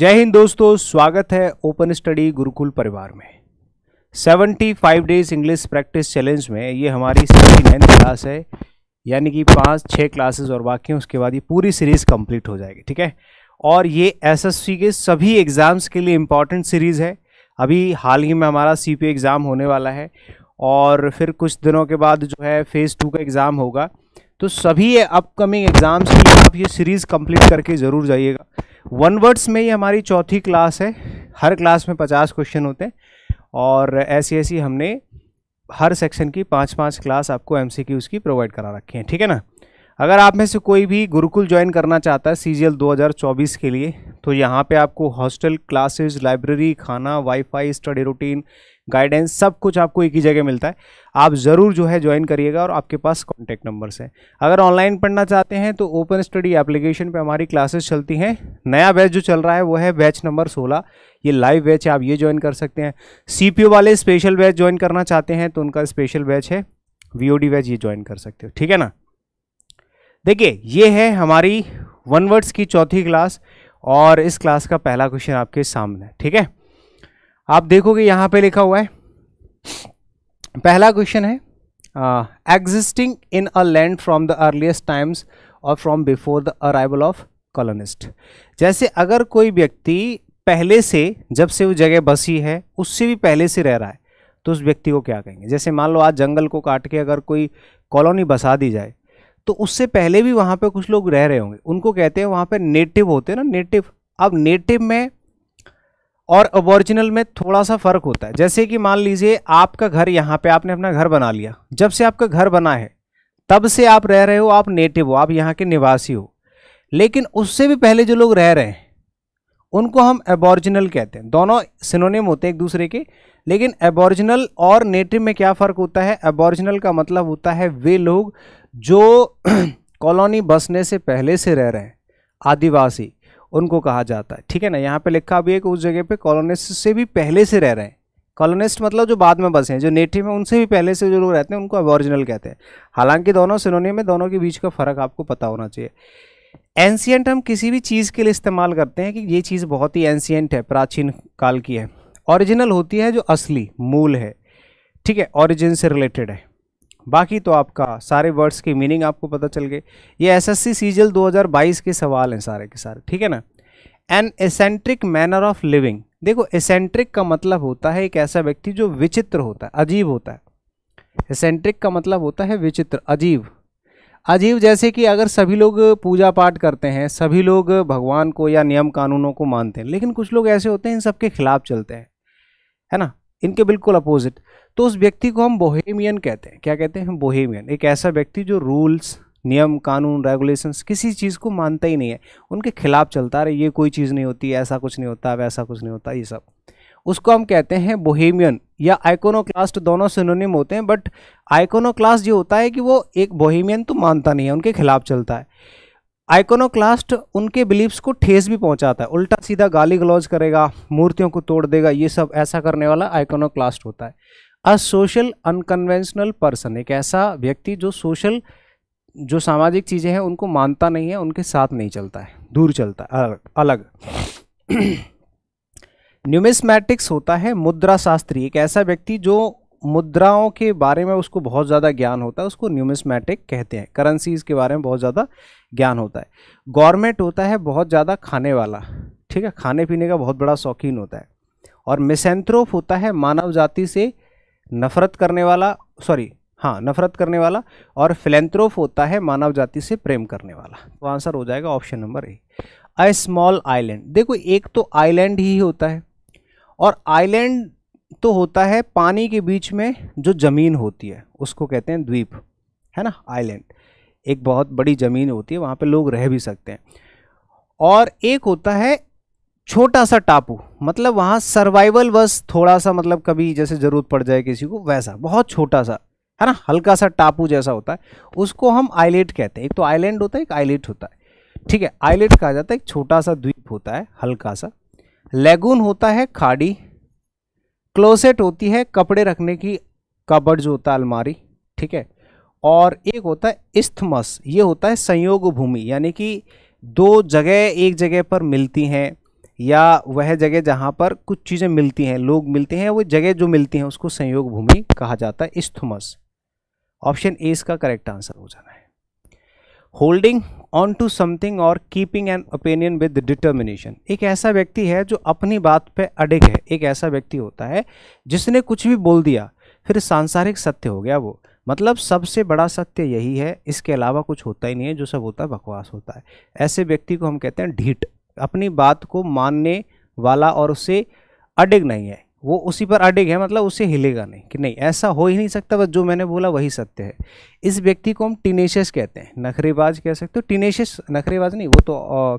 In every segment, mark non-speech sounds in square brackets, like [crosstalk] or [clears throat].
जय हिंद दोस्तों स्वागत है ओपन स्टडी गुरुकुल परिवार में 75 डेज इंग्लिश प्रैक्टिस चैलेंज में ये हमारी सेवेंटी नाइन्थ क्लास है यानी कि पाँच छः क्लासेस और बाकी उसके बाद ये पूरी सीरीज़ कंप्लीट हो जाएगी ठीक है और ये एसएससी के सभी एग्ज़ाम्स के लिए इंपॉर्टेंट सीरीज़ है अभी हाल ही में हमारा सी एग्ज़ाम होने वाला है और फिर कुछ दिनों के बाद जो है फ़ेज़ टू का एग्ज़ाम होगा तो सभी अपकमिंग एग्ज़ाम्स की आप ये सीरीज़ कंप्लीट करके ज़रूर जाइएगा वन वर्ड्स में ये हमारी चौथी क्लास है हर क्लास में पचास क्वेश्चन होते हैं और ऐसी ऐसी हमने हर सेक्शन की पाँच पाँच क्लास आपको एम सी की प्रोवाइड करा रखी हैं ठीक है ना अगर आप में से कोई भी गुरुकुल ज्वाइन करना चाहता है सी जी 2024 के लिए तो यहाँ पे आपको हॉस्टल क्लासेस लाइब्रेरी खाना वाईफाई स्टडी रूटीन गाइडेंस सब कुछ आपको एक ही जगह मिलता है आप ज़रूर जो है ज्वाइन करिएगा और आपके पास कॉन्टैक्ट नंबर्स हैं अगर ऑनलाइन पढ़ना चाहते हैं तो ओपन स्टडी एप्लीकेशन पे हमारी क्लासेस चलती हैं नया बैच जो चल रहा है वो है बैच नंबर 16 ये लाइव बैच है आप ये ज्वाइन कर सकते हैं सी वाले स्पेशल बैच ज्वाइन करना चाहते हैं तो उनका स्पेशल बैच है वी बैच ये ज्वाइन कर सकते हो ठीक है ना देखिए ये है हमारी वन वर्ड्स की चौथी क्लास और इस क्लास का पहला क्वेश्चन आपके सामने ठीक है आप देखोगे यहाँ पे लिखा हुआ है पहला क्वेश्चन है existing in a land from the earliest times और from before the arrival of colonist जैसे अगर कोई व्यक्ति पहले से जब से वो जगह बसी है उससे भी पहले से रह रहा है तो उस व्यक्ति को क्या कहेंगे जैसे मान लो आज जंगल को काट के अगर कोई कॉलोनी बसा दी जाए तो उससे पहले भी वहाँ पे कुछ लोग रह रहे होंगे उनको कहते हैं वहाँ पे नेटिव होते हैं ना नेटिव अब नेटिव में और ओरिजिनल में थोड़ा सा फ़र्क होता है जैसे कि मान लीजिए आपका घर यहाँ पे आपने अपना घर बना लिया जब से आपका घर बना है तब से आप रह रहे हो आप नेटिव हो आप यहाँ के निवासी हो लेकिन उससे भी पहले जो लोग रह रहे हैं उनको हम एबोरिजिनल कहते हैं दोनों सिनोनिम होते हैं एक दूसरे के लेकिन एबोरिजिनल और नेटिव में क्या फ़र्क होता है एबोरिजिनल का मतलब होता है वे लोग जो कॉलोनी [clears throat] बसने से पहले से रह रहे हैं आदिवासी उनको कहा जाता है ठीक है ना यहाँ पे लिखा भी है कि उस जगह पे कॉलोनिस्ट से भी पहले से रह रहे हैं कॉलोनिस्ट मतलब जो बाद में बसे हैं जो नेटिव हैं उनसे भी पहले से जो लोग रहते हैं उनको ऑरिजिनल कहते हैं हालांकि दोनों सिनोनियम में दोनों के बीच का फ़र्क आपको पता होना चाहिए एंशियंट हम किसी भी चीज़ के लिए इस्तेमाल करते हैं कि ये चीज़ बहुत ही एंशियंट है प्राचीन काल की है ओरिजिनल होती है जो असली मूल है ठीक है ओरिजिन से रिलेटेड है बाकी तो आपका सारे वर्ड्स की मीनिंग आपको पता चल गए ये एसएससी सीजल 2022 के सवाल हैं सारे के सारे ठीक है ना an eccentric manner of living देखो एसेंट्रिक का मतलब होता है एक ऐसा व्यक्ति जो विचित्र होता है अजीब होता है एसेंट्रिक का मतलब होता है विचित्र अजीब अजीब जैसे कि अगर सभी लोग पूजा पाठ करते हैं सभी लोग भगवान को या नियम कानूनों को मानते हैं लेकिन कुछ लोग ऐसे होते हैं इन सबके खिलाफ चलते हैं है ना इनके बिल्कुल अपोजिट तो उस व्यक्ति को हम बोहेमियन कहते हैं क्या कहते हैं हम बोहेमियन एक ऐसा व्यक्ति जो रूल्स नियम कानून रेगुलेशंस किसी चीज़ को मानता ही नहीं है उनके खिलाफ चलता रहे ये कोई चीज़ नहीं होती ऐसा कुछ नहीं होता वैसा कुछ नहीं होता ये सब उसको हम कहते हैं बोहेमियन या आइकोनोक्लास्ट दोनों सिनोनिम होते हैं बट आइकोनोक्लास्ट जो होता है कि वो एक बोहेमियन तो मानता नहीं है उनके खिलाफ चलता है आइकोनोक्लास्ट उनके बिलीव्स को ठेस भी पहुंचाता है उल्टा सीधा गाली गलौज करेगा मूर्तियों को तोड़ देगा ये सब ऐसा करने वाला आइकोनोक्लास्ट होता है अ सोशल अनकन्वेंशनल पर्सन एक ऐसा व्यक्ति जो सोशल जो सामाजिक चीज़ें हैं उनको मानता नहीं है उनके साथ नहीं चलता है दूर चलता है अलग न्यूमिसमैटिक्स [clears throat] होता है मुद्रा शास्त्री एक ऐसा व्यक्ति जो मुद्राओं के बारे में उसको बहुत ज़्यादा ज्ञान होता है उसको न्यूमिसमैटिक कहते हैं करेंसीज के बारे में बहुत ज़्यादा ज्ञान होता है गवर्नमेंट होता है बहुत ज़्यादा खाने वाला ठीक है खाने पीने का बहुत बड़ा शौकीन होता है और मिसेंथ्रोफ होता है मानव जाति से नफरत करने वाला सॉरी हाँ नफरत करने वाला और फिलेंथ्रोफ होता है मानव जाति से प्रेम करने वाला तो आंसर हो जाएगा option number A a small island देखो एक तो आइलैंड ही होता है और आइलैंड तो होता है पानी के बीच में जो ज़मीन होती है उसको कहते हैं द्वीप है ना आइलैंड एक बहुत बड़ी ज़मीन होती है वहाँ पे लोग रह भी सकते हैं और एक होता है छोटा सा टापू मतलब वहाँ सर्वाइवल बस थोड़ा सा मतलब कभी जैसे ज़रूरत पड़ जाए किसी को वैसा बहुत छोटा सा है ना हल्का सा टापू जैसा होता है उसको हम आइलेट कहते हैं एक तो आइलैंड होता है एक आइलेट होता है ठीक है आइलेट कहा जाता है एक छोटा सा द्वीप होता है हल्का सा लेगून होता है खाड़ी क्लोसेट होती है कपड़े रखने की कबड़ जो होता है अलमारी ठीक है और एक होता है इस्थमस ये होता है संयोग भूमि यानी कि दो जगह एक जगह पर मिलती हैं या वह जगह जहाँ पर कुछ चीज़ें मिलती हैं लोग मिलते हैं वो जगह जो मिलती हैं उसको संयोग भूमि कहा जाता है इस्थमस ऑप्शन ए इसका करेक्ट आंसर हो जाना है होल्डिंग ऑन टू समथिंग और keeping an opinion with determination एक ऐसा व्यक्ति है जो अपनी बात पे अडिग है एक ऐसा व्यक्ति होता है जिसने कुछ भी बोल दिया फिर सांसारिक सत्य हो गया वो मतलब सबसे बड़ा सत्य यही है इसके अलावा कुछ होता ही नहीं है जो सब होता है बकवास होता है ऐसे व्यक्ति को हम कहते हैं ढीठ अपनी बात को मानने वाला और उसे अडिग नहीं है वो उसी पर अडिग है मतलब उसे हिलेगा नहीं कि नहीं ऐसा हो ही नहीं सकता बस जो मैंने बोला वही सत्य है इस व्यक्ति को हम टीनेशियस कहते हैं नखरेबाज कह सकते हो टीनेशियस नखरेबाज नहीं वो तो आ,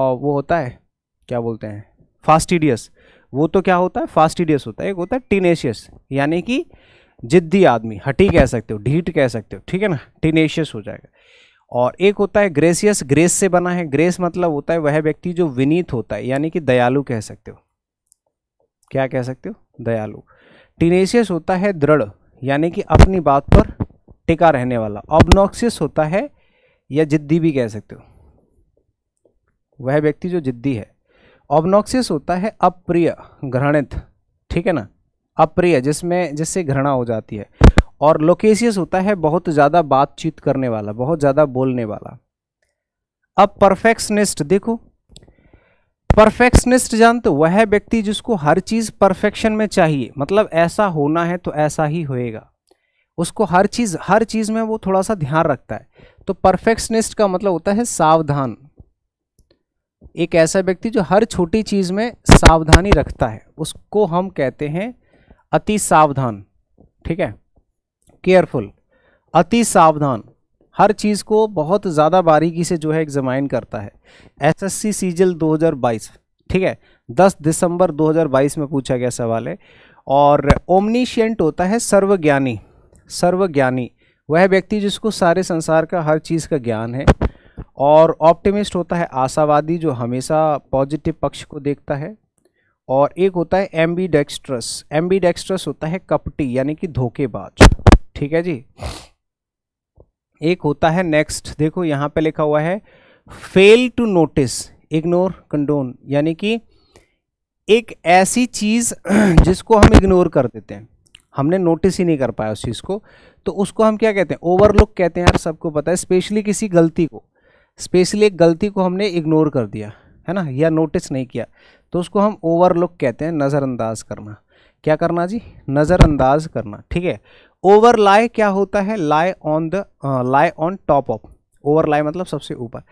आ, वो होता है क्या बोलते हैं फास्टिडियस वो तो क्या होता है फास्टिडियस होता है एक होता है टीनेशियस यानी कि जिद्दी आदमी हटी कह सकते हो ढीठ कह सकते हो ठीक है ना टिनेशियस हो जाएगा और एक होता है ग्रेसियस ग्रेस से बना है ग्रेस मतलब होता है वह व्यक्ति जो विनीत होता है यानी कि दयालु कह सकते हो क्या कह सकते हो दयालु टिनेशियस होता है दृढ़ यानी कि अपनी बात पर टिका रहने वाला ऑबनॉक्सियस होता है या जिद्दी भी कह सकते हो वह व्यक्ति जो जिद्दी है ऑबनॉक्सियस होता है अप्रिय घृणित ठीक है ना अप्रिय जिसमें जिससे घृणा हो जाती है और लोकेशियस होता है बहुत ज़्यादा बातचीत करने वाला बहुत ज़्यादा बोलने वाला अब परफेक्शनिस्ट देखो परफेक्शनिस्ट जानते तो वह व्यक्ति जिसको हर चीज़ परफेक्शन में चाहिए मतलब ऐसा होना है तो ऐसा ही होएगा उसको हर चीज़ हर चीज़ में वो थोड़ा सा ध्यान रखता है तो परफेक्शनिस्ट का मतलब होता है सावधान एक ऐसा व्यक्ति जो हर छोटी चीज़ में सावधानी रखता है उसको हम कहते हैं अति सावधान ठीक है केयरफुल अति सावधान हर चीज़ को बहुत ज़्यादा बारीकी से जो है एग्जामाइन करता है एस एस सी सीजल दो हज़ार बाईस ठीक है दस दिसंबर 2022 में पूछा गया सवाल है और ओमनीशियंट होता है सर्वज्ञानी सर्वज्ञानी वह व्यक्ति जिसको सारे संसार का हर चीज़ का ज्ञान है और ऑप्टिमिस्ट होता है आशावादी जो हमेशा पॉजिटिव पक्ष को देखता है और एक होता है एम्बी डेक्स्ट्रस एम्बी डेक्स्ट्रस होता है कपटी यानी कि धोखेबाज ठीक है जी एक होता है नेक्स्ट देखो यहां पे लिखा हुआ है fail to notice ignore condone यानी कि एक ऐसी चीज़ [clears throat] जिसको हम इग्नोर कर देते हैं हमने नोटिस ही नहीं कर पाया उस चीज़ को तो उसको हम क्या कहते हैं ओवरलुक कहते हैं यार सबको पता है स्पेशली किसी गलती को स्पेशली एक गलती को हमने इग्नोर कर दिया है ना या नोटिस नहीं किया तो उसको हम ओवरलुक कहते हैं नज़रअंदाज करना क्या करना जी नज़रअंदाज करना ठीक है ओवर लाई क्या होता है lie on the lie on top of overlie मतलब सबसे ऊपर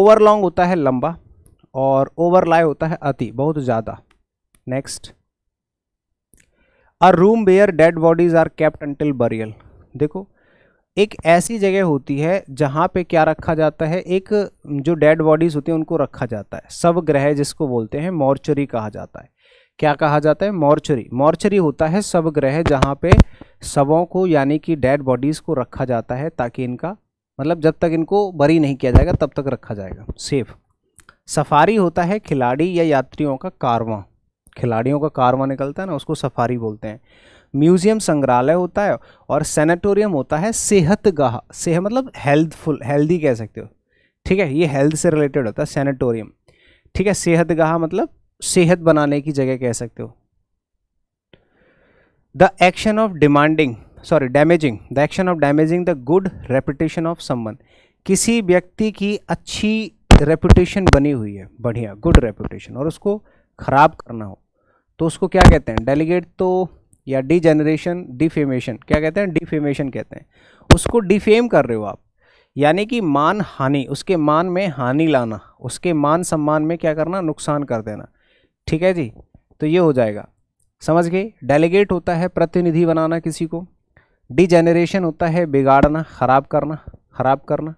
ओवर लॉन्ग होता है लंबा और ओवर लाई होता है अति बहुत ज़्यादा next a room where dead bodies are kept until burial देखो एक ऐसी जगह होती है जहाँ पे क्या रखा जाता है एक जो डेड बॉडीज़ होती हैं उनको रखा जाता है सब ग्रह जिसको बोलते हैं मॉर्चरी कहा जाता है क्या कहा जाता है मॉर्चरी मॉर्चरी होता है सब ग्रह जहाँ पे सबों को यानी कि डेड बॉडीज़ को रखा जाता है ताकि इनका मतलब जब तक इनको बरी नहीं किया जाएगा तब तक रखा जाएगा सेफ सफारी होता है खिलाड़ी या यात्रियों का कारवा खिलाड़ियों का कारवा निकलता है ना उसको सफारी बोलते हैं म्यूजियम संग्रहालय होता है और सेनेटोरियम होता है सेहत गाह सेह मतलब हेल्थफुल हेल्दी कह सकते हो ठीक है ये हेल्थ से रिलेटेड होता है सेनेटोरियम ठीक है सेहत गाह मतलब सेहत बनाने की जगह कह सकते हो the action of demanding sorry damaging the action of damaging the good reputation of someone किसी व्यक्ति की अच्छी रेपुटेशन बनी हुई है बढ़िया गुड रेपुटेशन और उसको ख़राब करना हो तो उसको क्या कहते हैं डेलीगेट तो या डी जनरेशन डिफेमेशन क्या कहते हैं डिफेमेशन कहते हैं उसको डिफेम कर रहे हो आप यानी कि मान हानि उसके मान में हानि लाना उसके मान सम्मान में क्या करना नुकसान कर देना ठीक है जी तो ये हो जाएगा समझ गए डेलीगेट होता है प्रतिनिधि बनाना किसी को डी जनरेशन होता है बिगाड़ना ख़राब करना ख़राब करना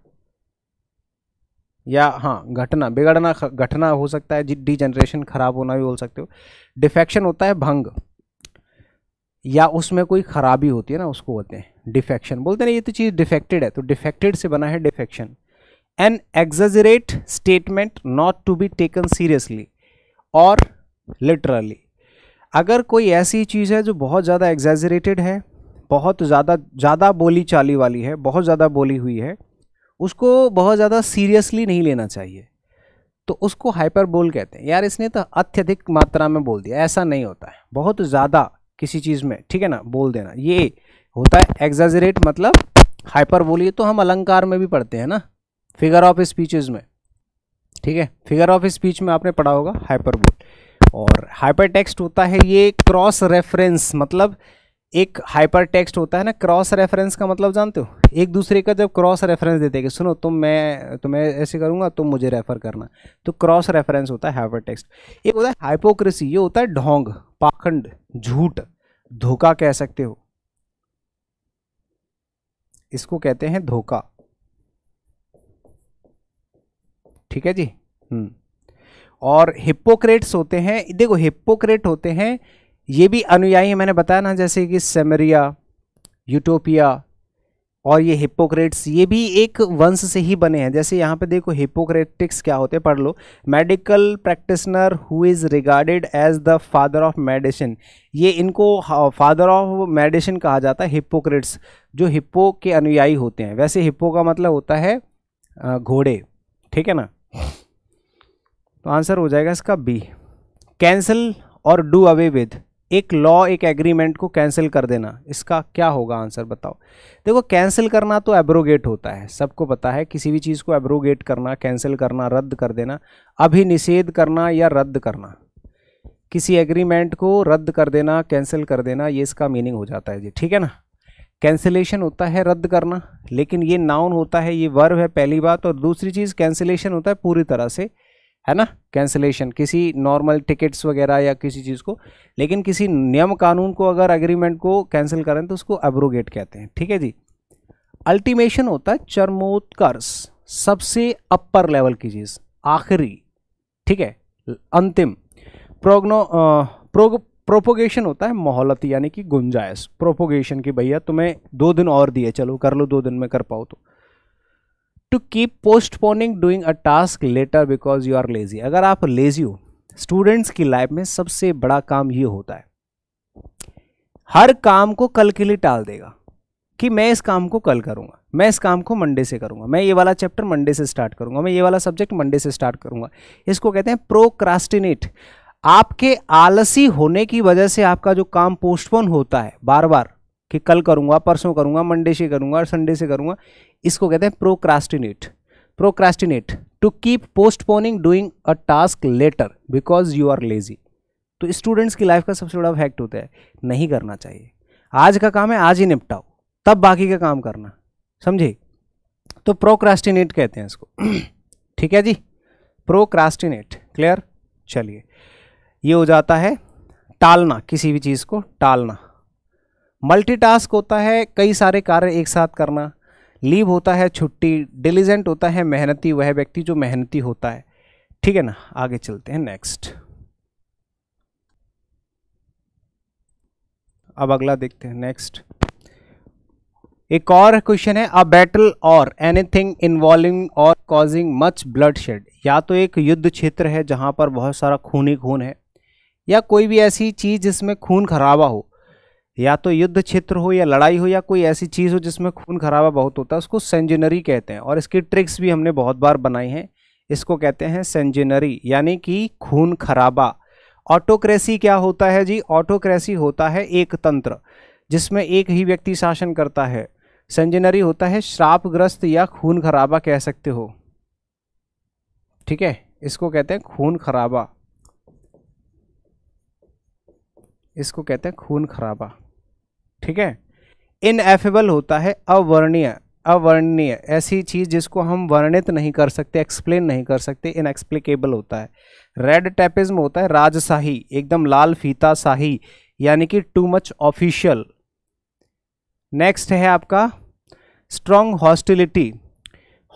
या हाँ घटना बिगड़ना घटना हो सकता है डी जनरेशन ख़राब होना भी बोल सकते हो डिफेक्शन होता है भंग या उसमें कोई ख़राबी होती है ना उसको बोलते हैं डिफेक्शन बोलते हैं ये तो चीज़ डिफेक्टेड है तो डिफेक्टेड से बना है defection an exaggerate statement not to be taken seriously और लिटरली अगर कोई ऐसी चीज़ है जो बहुत ज़्यादा एग्जेजरेटेड है बहुत ज़्यादा ज़्यादा बोली चाली वाली है बहुत ज़्यादा बोली हुई है उसको बहुत ज़्यादा सीरियसली नहीं लेना चाहिए तो उसको हाइपर बोल कहते हैं यार इसने तो अत्यधिक मात्रा में बोल दिया ऐसा नहीं होता है बहुत ज़्यादा किसी चीज़ में ठीक है ना बोल देना ये होता है एग्जाजरेट मतलब हाइपर बोलिए तो हम अलंकार में भी पढ़ते हैं ना फिगर ऑफ स्पीचेज में ठीक है फिगर ऑफ स्पीच में आपने पढ़ा होगा बोल और हाइपर टेक्स्ट होता है ये क्रॉस रेफरेंस मतलब एक हाइपर टेक्स्ट होता है ना क्रॉस रेफरेंस का मतलब जानते हो एक दूसरे का जब क्रॉस रेफरेंस देते कि सुनो तुम मैं तुम्हें ऐसे करूँगा तुम मुझे रेफर करना तो क्रॉस रेफरेंस होता है हाइपर टेक्स्ट एक होता है हाइपोक्रेसी ये होता है ढोंग पाखंड झूठ धोखा कह सकते हो इसको कहते हैं धोखा ठीक है जी हम्म और हिप्पोक्रेट्स होते हैं देखो हिप्पोक्रेट होते हैं ये भी अनुयायी मैंने बताया ना जैसे कि सेमरिया यूटोपिया और ये हिपोक्रेट्स ये भी एक वंश से ही बने हैं जैसे यहाँ पे देखो हिपोक्रेटिक्स क्या होते हैं पढ़ लो medical practitioner who is regarded as the father of medicine ये इनको फादर ऑफ मेडिसिन कहा जाता है हिपोक्रेट्स जो हिप्पो के अनुयायी होते हैं वैसे हिप्पो का मतलब होता है घोड़े ठीक है ना तो आंसर हो जाएगा इसका बी कैंसल और डू अवे विद एक लॉ एक एग्रीमेंट को कैंसिल कर देना इसका क्या होगा आंसर बताओ देखो कैंसिल करना तो एब्रोगेट होता है सबको पता है किसी भी चीज़ को एब्रोगेट करना कैंसिल करना रद्द कर देना अभी निषेध करना या रद्द करना किसी एग्रीमेंट को रद्द कर देना कैंसिल कर देना ये इसका मीनिंग हो जाता है जी ठीक है ना कैंसिलेशन होता है रद्द करना लेकिन ये नाउन होता है ये वर्व है पहली बात और दूसरी चीज़ कैंसिलेशन होता है पूरी तरह से है ना कैंसिलेशन किसी नॉर्मल टिकट्स वगैरह या किसी चीज़ को लेकिन किसी नियम कानून को अगर एग्रीमेंट को कैंसिल करें तो उसको एब्रोगेट कहते हैं ठीक है जी अल्टीमेशन होता है चरमोत्कर्ष सबसे अपर लेवल की चीज़ आखिरी ठीक है अंतिम प्रोग्नो प्रोग प्रोपोगेशन होता है मोहलत यानी कि गुंजाइश प्रोपोगेशन की भैया तुम्हें दो दिन और दिए चलो कर लो दो दिन में कर पाओ तो to keep postponing doing a task later because you are lazy अगर आप लेजी हो स्टूडेंट्स की लाइफ में सबसे बड़ा काम ये होता है हर काम को कल के लिए टाल देगा कि मैं इस काम को कल करूंगा मैं इस काम को मंडे से करूंगा मैं ये वाला चैप्टर मंडे से स्टार्ट करूंगा मैं ये वाला सब्जेक्ट मंडे से स्टार्ट करूंगा इसको कहते हैं प्रोक्रास्टिनेट आपके आलसी होने की वजह से आपका जो काम पोस्टपोन होता है बार बार कि कल करूंगा परसों करूंगा मंडे से करूंगा संडे से करूंगा इसको कहते हैं procrastinate procrastinate to keep postponing doing a task later because you are lazy तो स्टूडेंट्स की लाइफ का सबसे बड़ा फैक्ट होता है नहीं करना चाहिए आज का काम है आज ही निपटाओ तब बाकी का काम करना समझे तो प्रोक्रास्टिनेट कहते हैं इसको [clears throat] ठीक है जी प्रोक्रास्टिनेट क्लियर चलिए ये हो जाता है टालना किसी भी चीज़ को टालना मल्टीटास्क होता है कई सारे कार्य एक साथ करना लीव होता है छुट्टी डिलीजेंट होता है मेहनती वह व्यक्ति जो मेहनती होता है ठीक है ना आगे चलते हैं नेक्स्ट अब अगला देखते हैं नेक्स्ट एक और क्वेश्चन है अ बैटल और एनीथिंग इन्वॉल्विंग और कॉजिंग मच ब्लड शेड या तो एक युद्ध क्षेत्र है जहां पर बहुत सारा खूनी खून है या कोई भी ऐसी चीज़ जिसमें खून खराबा हो या तो युद्ध क्षेत्र हो या लड़ाई हो या कोई ऐसी चीज़ हो जिसमें खून खराबा बहुत होता है उसको सेंजनरी कहते हैं और इसकी ट्रिक्स भी हमने बहुत बार बनाई हैं इसको कहते हैं सेंजनरी यानी कि खून खराबा ऑटोक्रेसी क्या होता है जी ऑटोक्रेसी होता है एक तंत्र जिसमें एक ही व्यक्ति शासन करता है सेंजनरी होता है श्रापग्रस्त या खून खराबा कह सकते हो ठीक है इसको कहते हैं खून खराबा इसको कहते हैं खून खराबा ठीक है इनएफेबल होता है अवर्णीय अवर्णीय ऐसी चीज़ जिसको हम वर्णित नहीं कर सकते एक्सप्लेन नहीं कर सकते इनएक्सप्लिकेबल होता है रेड टेपिज्म होता है राजशाही एकदम लाल फीता शाही यानी कि टू मच ऑफिशियल नेक्स्ट है आपका स्ट्रॉन्ग हॉस्टिलिटी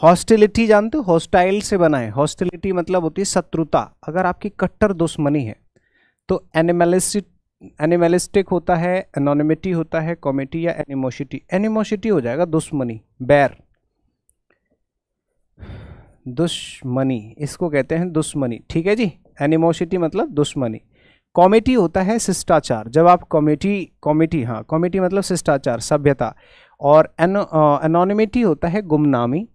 हॉस्टिलिटी जानते हो हॉस्टाइल से बनाए हॉस्टिलिटी मतलब होती है शत्रुता अगर आपकी कट्टर दुश्मनी है तो एनिमलिस्ट एनिमलिस्टिक होता है एनोनिमिटी होता है कॉमेटी या एनिमोशिटी एनिमोशिटी हो जाएगा दुश्मनी बैर दुश्मनी इसको कहते हैं दुश्मनी ठीक है जी एनिमोशिटी मतलब दुश्मनी कॉमेटी होता है शिष्टाचार जब आप कॉमेटी कॉमेटी हाँ कॉमेटी मतलब शिष्टाचार सभ्यता और एनोनिमिटी uh, होता है गुमनामी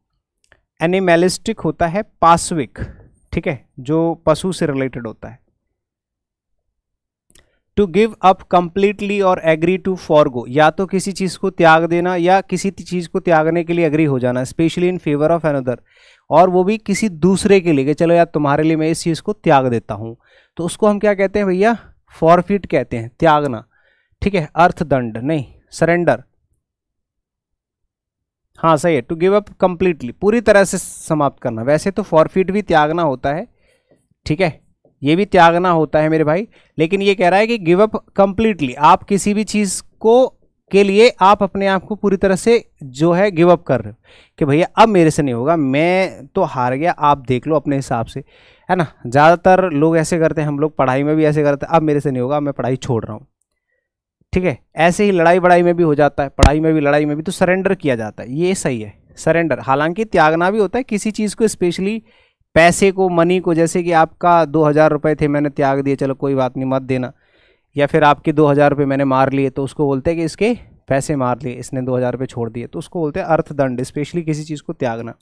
एनिमेलिस्टिक होता है पासविक ठीक है जो पशु से रिलेटेड होता है टू गिव अप कम्प्लीटली और एग्री टू फॉर गो या तो किसी चीज़ को त्याग देना या किसी चीज़ को त्यागने के लिए एग्री हो जाना specially in favour of another और वो भी किसी दूसरे के लिए कि चलो यार तुम्हारे लिए मैं इस चीज़ को त्याग देता हूँ तो उसको हम क्या कहते हैं भैया फॉरफिट कहते हैं त्यागना ठीक है अर्थदंड नहीं सरेंडर हाँ सही है टू गिव अप कम्प्लीटली पूरी तरह से समाप्त करना वैसे तो फॉरफिट भी त्यागना होता है ठीक है ये भी त्यागना होता है मेरे भाई लेकिन ये कह रहा है कि गिव अप कम्प्लीटली आप किसी भी चीज़ को के लिए आप अपने आप को पूरी तरह से जो है गिव अप कर रहे हो कि भैया अब मेरे से नहीं होगा मैं तो हार गया आप देख लो अपने हिसाब से है ना ज़्यादातर लोग ऐसे करते हैं हम लोग पढ़ाई में भी ऐसे करते हैं अब मेरे से नहीं होगा मैं पढ़ाई छोड़ रहा हूँ ठीक है ऐसे ही लड़ाई बढ़ाई में भी हो जाता है पढ़ाई में भी लड़ाई में भी तो सरेंडर किया जाता है ये सही है सरेंडर हालांकि त्यागना भी होता है किसी चीज़ को स्पेशली पैसे को मनी को जैसे कि आपका दो हज़ार रुपये थे मैंने त्याग दिए चलो कोई बात नहीं मत देना या फिर आपके दो हज़ार रुपये मैंने मार लिए तो उसको बोलते हैं कि इसके पैसे मार लिए इसने दो हज़ार रुपये छोड़ दिए तो उसको बोलते हैं अर्थदंड स्पेशली किसी चीज़ को त्यागना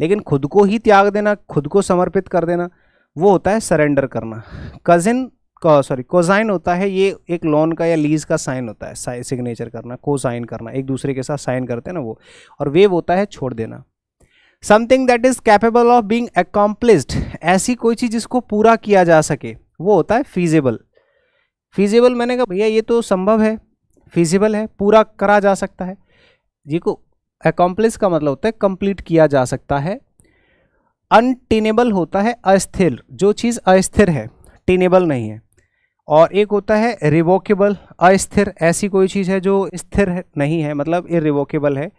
लेकिन खुद को ही त्याग देना खुद को समर्पित कर देना वो होता है सरेंडर करना कज़िन सॉरी कोजाइन होता है ये एक लोन का या लीज़ का साइन होता है साइन सिग्नेचर करना कोसाइन करना एक दूसरे के साथ साइन करते हैं ना वो और वेव होता है छोड़ देना something that is capable of being accomplished ऐसी कोई चीज़ जिसको पूरा किया जा सके वो होता है फीजेबल फीजेबल मैंने कहा भैया ये तो संभव है फिजिबल है पूरा करा जा सकता है जी को एकम्प्लिस का मतलब होता है कंप्लीट किया जा सकता है अनटेनेबल होता है अस्थिर जो चीज़ अस्थिर है टेनेबल नहीं है और एक होता है रिवोकेबल अस्थिर ऐसी कोई चीज़ है जो स्थिर नहीं है मतलब इरिवोकेबल है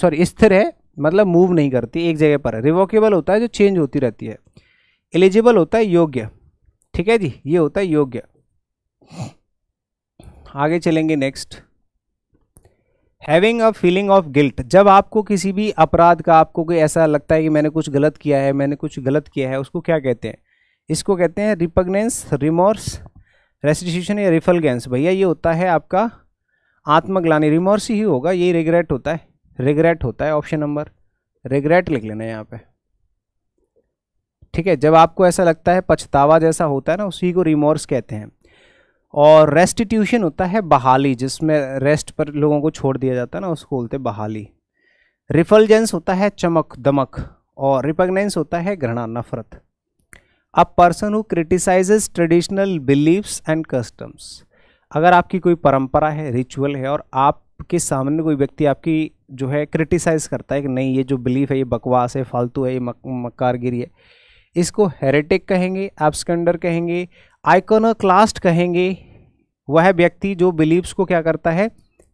सॉरी स्थिर है मतलब मूव नहीं करती एक जगह पर रिवोकेबल होता है जो चेंज होती रहती है एलिजिबल होता है योग्य ठीक है जी ये होता है योग्य आगे चलेंगे next having a feeling of guilt जब आपको किसी भी अपराध का आपको कोई ऐसा लगता है कि मैंने कुछ गलत किया है मैंने कुछ गलत किया है उसको क्या कहते हैं इसको कहते हैं रिपग्नेंस रिमोर्स रेस्टिट्यूशन या रिफलगेंस भैया ये होता है आपका आत्मग्लानी रिमोर्स ही होगा यही रिग्रेट होता है रिग्रेट होता है ऑप्शन नंबर रिग्रेट लिख लेना यहाँ पे ठीक है जब आपको ऐसा लगता है पछतावा जैसा होता है ना उसी को रिमोर्स कहते हैं और रेस्टिट्यूशन होता है बहाली जिसमें रेस्ट पर लोगों को छोड़ दिया जाता है ना उसको बोलते बहाली रिफलजेंस होता है चमक दमक और रिपग्नेंस होता है घृणा नफरत a person who criticises traditional believes and customs अगर आपकी कोई परंपरा है रिचुअल है और आप आपके सामने कोई व्यक्ति आपकी जो है क्रिटिसाइज़ करता है कि नहीं ये जो बिलीफ है ये बकवास है फालतू है ये मक, मक्कारगिरी है इसको हेरेटिक कहेंगे एब्सकेंडर कहेंगे आइकोनो क्लास्ट कहेंगे वह व्यक्ति जो बिलीव्स को क्या करता है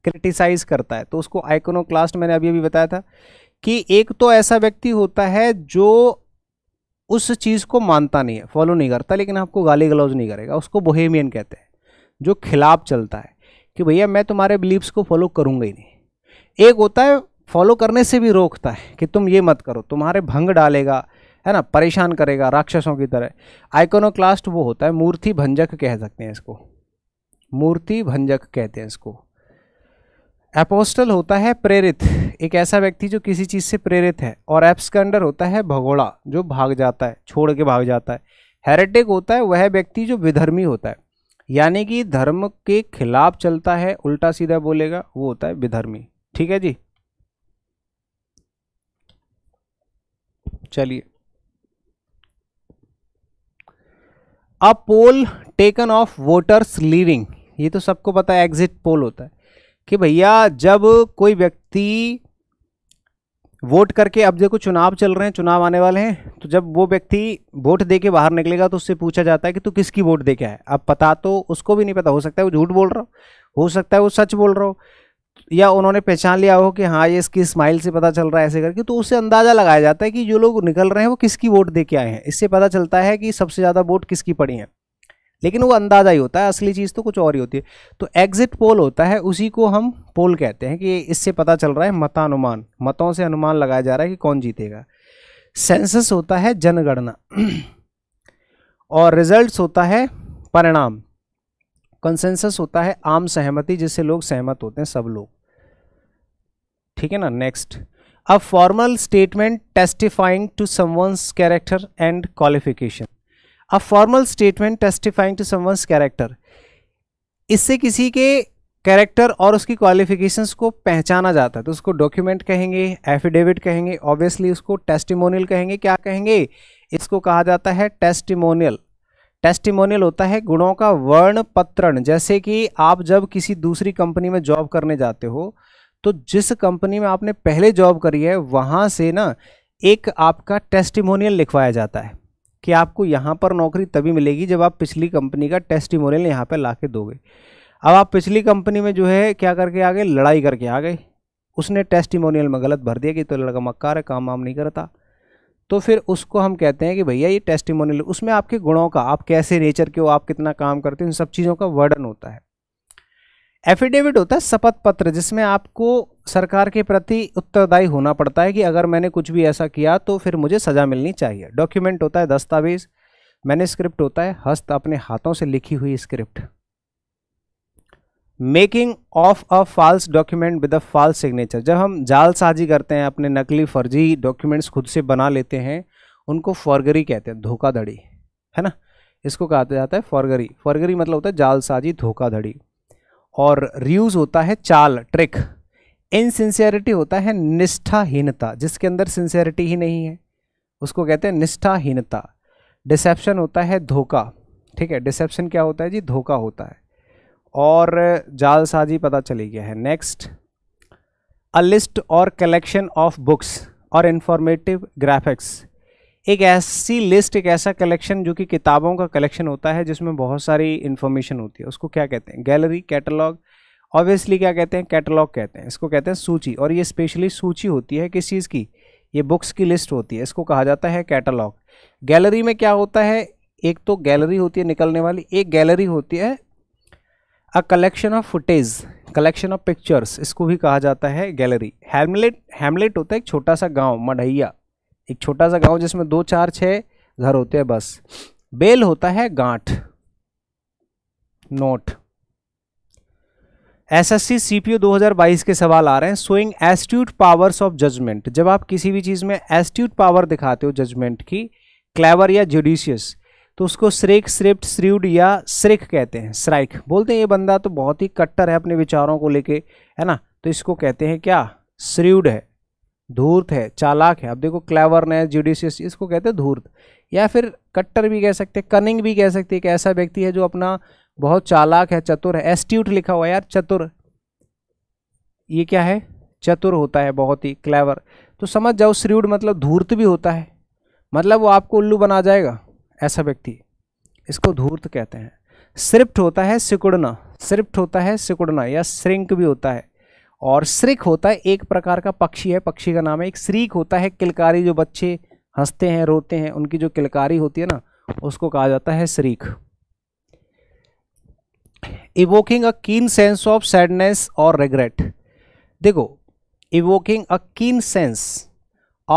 क्रिटिसाइज़ करता है तो उसको आइकोनो क्लास्ट मैंने अभी अभी बताया था कि एक तो ऐसा व्यक्ति होता है जो उस चीज़ को मानता नहीं है फॉलो नहीं करता लेकिन आपको गाली गलौज नहीं करेगा उसको बोहेमियन कहते हैं जो खिलाफ चलता है कि भैया मैं तुम्हारे बिलीव्स को फॉलो करूँगा ही नहीं एक होता है फॉलो करने से भी रोकता है कि तुम ये मत करो तुम्हारे भंग डालेगा है ना परेशान करेगा राक्षसों की तरह आइकोनोक्लास्ट वो होता है मूर्ति भंजक कह सकते हैं इसको मूर्ति भंजक कहते हैं इसको एपोस्टल होता है प्रेरित एक ऐसा व्यक्ति जो किसी चीज़ से प्रेरित है और एप्सकंडर होता है भगोड़ा जो भाग जाता है छोड़ के भाग जाता है हेरेटिक होता है वह व्यक्ति जो विधर्मी होता है यानी कि धर्म के खिलाफ चलता है उल्टा सीधा बोलेगा वो होता है विधर्मी ठीक है जी चलिए a poll taken of voters leaving ये तो सबको पता है एग्जिट पोल होता है कि भैया जब कोई व्यक्ति वोट करके अब देखो चुनाव चल रहे हैं चुनाव आने वाले हैं तो जब वो व्यक्ति वोट दे के बाहर निकलेगा तो उससे पूछा जाता है कि तू किसकी वोट दे के आए अब पता तो उसको भी नहीं पता हो सकता है वो झूठ बोल रहा हो हो सकता है वो सच बोल रहा हो या उन्होंने पहचान लिया हो कि हाँ ये इसकी स्माइल से पता चल रहा है ऐसे करके तो उससे अंदाज़ा लगाया जाता है कि जो लोग निकल रहे हैं वो किसकी वोट दे के आए हैं इससे पता चलता है कि सबसे ज़्यादा वोट किसकी पड़ी है लेकिन वो अंदाज़ा ही होता है असली चीज़ तो कुछ और ही होती है तो एग्जिट पोल होता है उसी को हम पोल कहते हैं कि इससे पता चल रहा है मतानुमान मतों से अनुमान लगाया जा रहा है कि कौन जीतेगा सेंसस होता है जनगणना और रिजल्ट्स होता है परिणाम कंसेंसस होता है आम सहमति जिससे लोग सहमत होते हैं सब लोग ठीक है ना next a formal statement testifying to someone's character and qualification a formal statement testifying to someone's character इससे किसी के कैरेक्टर और उसकी क्वालिफिकेशंस को पहचाना जाता है तो उसको डॉक्यूमेंट कहेंगे एफिडेविट कहेंगे ऑब्वियसली उसको टेस्टिमोनियल कहेंगे क्या कहेंगे इसको कहा जाता है टेस्टिमोनियल टेस्टिमोनियल होता है गुणों का वर्ण पत्रण जैसे कि आप जब किसी दूसरी कंपनी में जॉब करने जाते हो तो जिस कंपनी में आपने पहले जॉब करी है वहाँ से ना एक आपका टेस्टिमोनियल लिखवाया जाता है कि आपको यहाँ पर नौकरी तभी मिलेगी जब आप पिछली कंपनी का टेस्टिमोनियल यहाँ पर ला के दोगे अब आप पिछली कंपनी में जो है क्या करके आ गए लड़ाई करके आ गए उसने टेस्टिमोनियल में गलत भर दिया कि तो लड़का मक्का है काम वाम नहीं करता तो फिर उसको हम कहते हैं कि भैया ये टेस्टिमोनियल उसमें आपके गुणों का आप कैसे नेचर के हो आप कितना काम करते हो इन सब चीज़ों का वर्णन होता है एफिडेविट होता है शपथ पत्र जिसमें आपको सरकार के प्रति उत्तरदायी होना पड़ता है कि अगर मैंने कुछ भी ऐसा किया तो फिर मुझे सज़ा मिलनी चाहिए डॉक्यूमेंट होता है दस्तावेज़ मैंने स्क्रिप्ट होता है हस्त अपने हाथों से लिखी हुई script making of a false document with a false signature जब हम जालसाजी करते हैं अपने नकली फर्जी डॉक्यूमेंट्स खुद से बना लेते हैं उनको फॉरगरी कहते हैं धोखाधड़ी है ना इसको कहा जाता है फॉरगरी फॉरगरी मतलब होता है जालसाजी धोखाधड़ी और रियूज होता है चाल ट्रिक इनसिंसियरिटी होता है निष्ठाहीनता जिसके अंदर सिंसियरिटी ही नहीं है उसको कहते हैं निष्ठाहीनता डिसेप्शन होता है धोखा ठीक है डिसेप्शन क्या होता है जी धोखा होता है और जालसाजी पता चली गया है नेक्स्ट अ लिस्ट और कलेक्शन ऑफ बुक्स और इंफॉर्मेटिव ग्राफिक्स एक ऐसी लिस्ट एक ऐसा कलेक्शन जो कि किताबों का कलेक्शन होता है जिसमें बहुत सारी इन्फॉर्मेशन होती है उसको क्या कहते हैं गैलरी कैटलॉग ऑब्वियसली क्या कहते हैं कैटलॉग कहते हैं इसको कहते हैं सूची और ये स्पेशली सूची होती है किस चीज़ की ये बुक्स की लिस्ट होती है इसको कहा जाता है कैटलॉग गैलरी में क्या होता है एक तो गैलरी होती है निकलने वाली एक गैलरी होती है a collection of footage collection of pictures इसको भी कहा जाता है गैलरी हेमलेट हेमलेट होता है एक छोटा सा गांव मढ़ैया एक छोटा सा गांव जिसमें दो चार छः घर होते हैं बस बेल होता है गांठ नोट एसएससी सीपीयू 2022 के सवाल आ रहे हैं showing astute powers of judgement जब आप किसी भी चीज़ में एस्ट्यूट पावर दिखाते हो जजमेंट की क्लेवर या जुडिशियस तो उसको श्रेक स्रिप्ट श्रीड या श्रिक कहते हैं स्राइक बोलते हैं ये बंदा तो बहुत ही कट्टर है अपने विचारों को लेके है ना तो इसको कहते हैं क्या श्रीड है धूर्त है चालाक है अब देखो क्लेवरनेस जुडिशियस इसको कहते हैं धूर्त या फिर कट्टर भी कह सकते हैं कनिंग भी कह सकते हैं एक ऐसा व्यक्ति है जो अपना बहुत चालाक है चतुर है एस्ट्यूट लिखा हुआ है यार चतुर ये क्या है चतुर होता है बहुत ही क्लेवर तो समझ जाओ श्रीउड मतलब धूर्त भी होता है मतलब वो आपको उल्लू बना जाएगा ऐसा व्यक्ति इसको धूर्त कहते हैं सिर्प्ट होता है सिकुड़ना सिर्प्ट होता है सिकुड़ना या श्रिंक भी होता है और श्रिक होता है एक प्रकार का पक्षी है पक्षी का नाम है एक श्रीक होता है किलकारी जो बच्चे हंसते हैं रोते हैं उनकी जो किलकारी होती है ना उसको कहा जाता है श्रीख evoking a keen sense of sadness और रिग्रेट देखो evoking a keen sense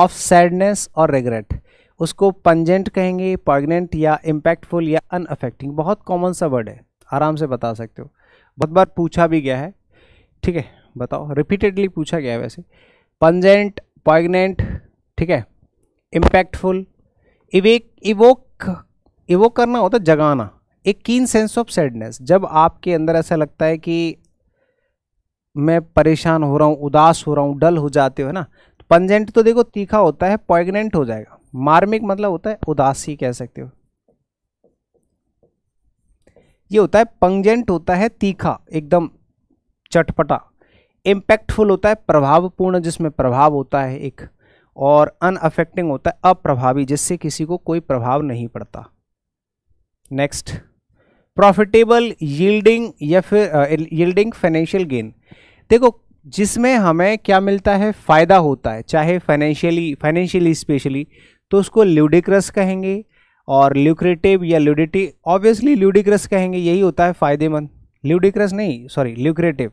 of sadness और रिग्रेट उसको पंजेंट कहेंगे पर्गनेंट या इम्पैक्टफुल या अनअफेक्टिंग बहुत कॉमन सा वर्ड है आराम से बता सकते हो बहुत बार पूछा भी गया है ठीक है बताओ रिपीटेडली पूछा गया है वैसे पंजेंट पॉइगनेंट ठीक है इम्पैक्टफुल इवेक इवोक इवोक करना होता जगाना एक कीन सेंस ऑफ सैडनेस जब आपके अंदर ऐसा लगता है कि मैं परेशान हो रहा हूँ उदास हो रहा हूँ डल हो जाते हो ना तो पंजेंट तो देखो तीखा होता है पॉइगनेंट हो जाएगा मार्मिक मतलब होता है उदासी कह सकते हो ये होता है पंजेंट होता है तीखा एकदम चटपटा इम्पैक्टफुल होता है प्रभावपूर्ण जिसमें प्रभाव होता है एक और अनअफेक्टिंग होता है अप्रभावी जिससे किसी को कोई प्रभाव नहीं पड़ता नेक्स्ट प्रॉफिटेबल यील्डिंग या फिर यील्डिंग फाइनेंशियल गेन देखो जिसमें हमें क्या मिलता है फ़ायदा होता है चाहे फाइनेंशियली फाइनेंशियली स्पेशली तो उसको ल्यूडिक्रस कहेंगे और ल्यूक्रेटिव या ल्यूडिटी ऑब्वियसली ल्यूडिक्रस कहेंगे यही होता है फ़ायदेमंद ल्यूडिक्रस नहीं सॉरी ल्यूक्रेटिव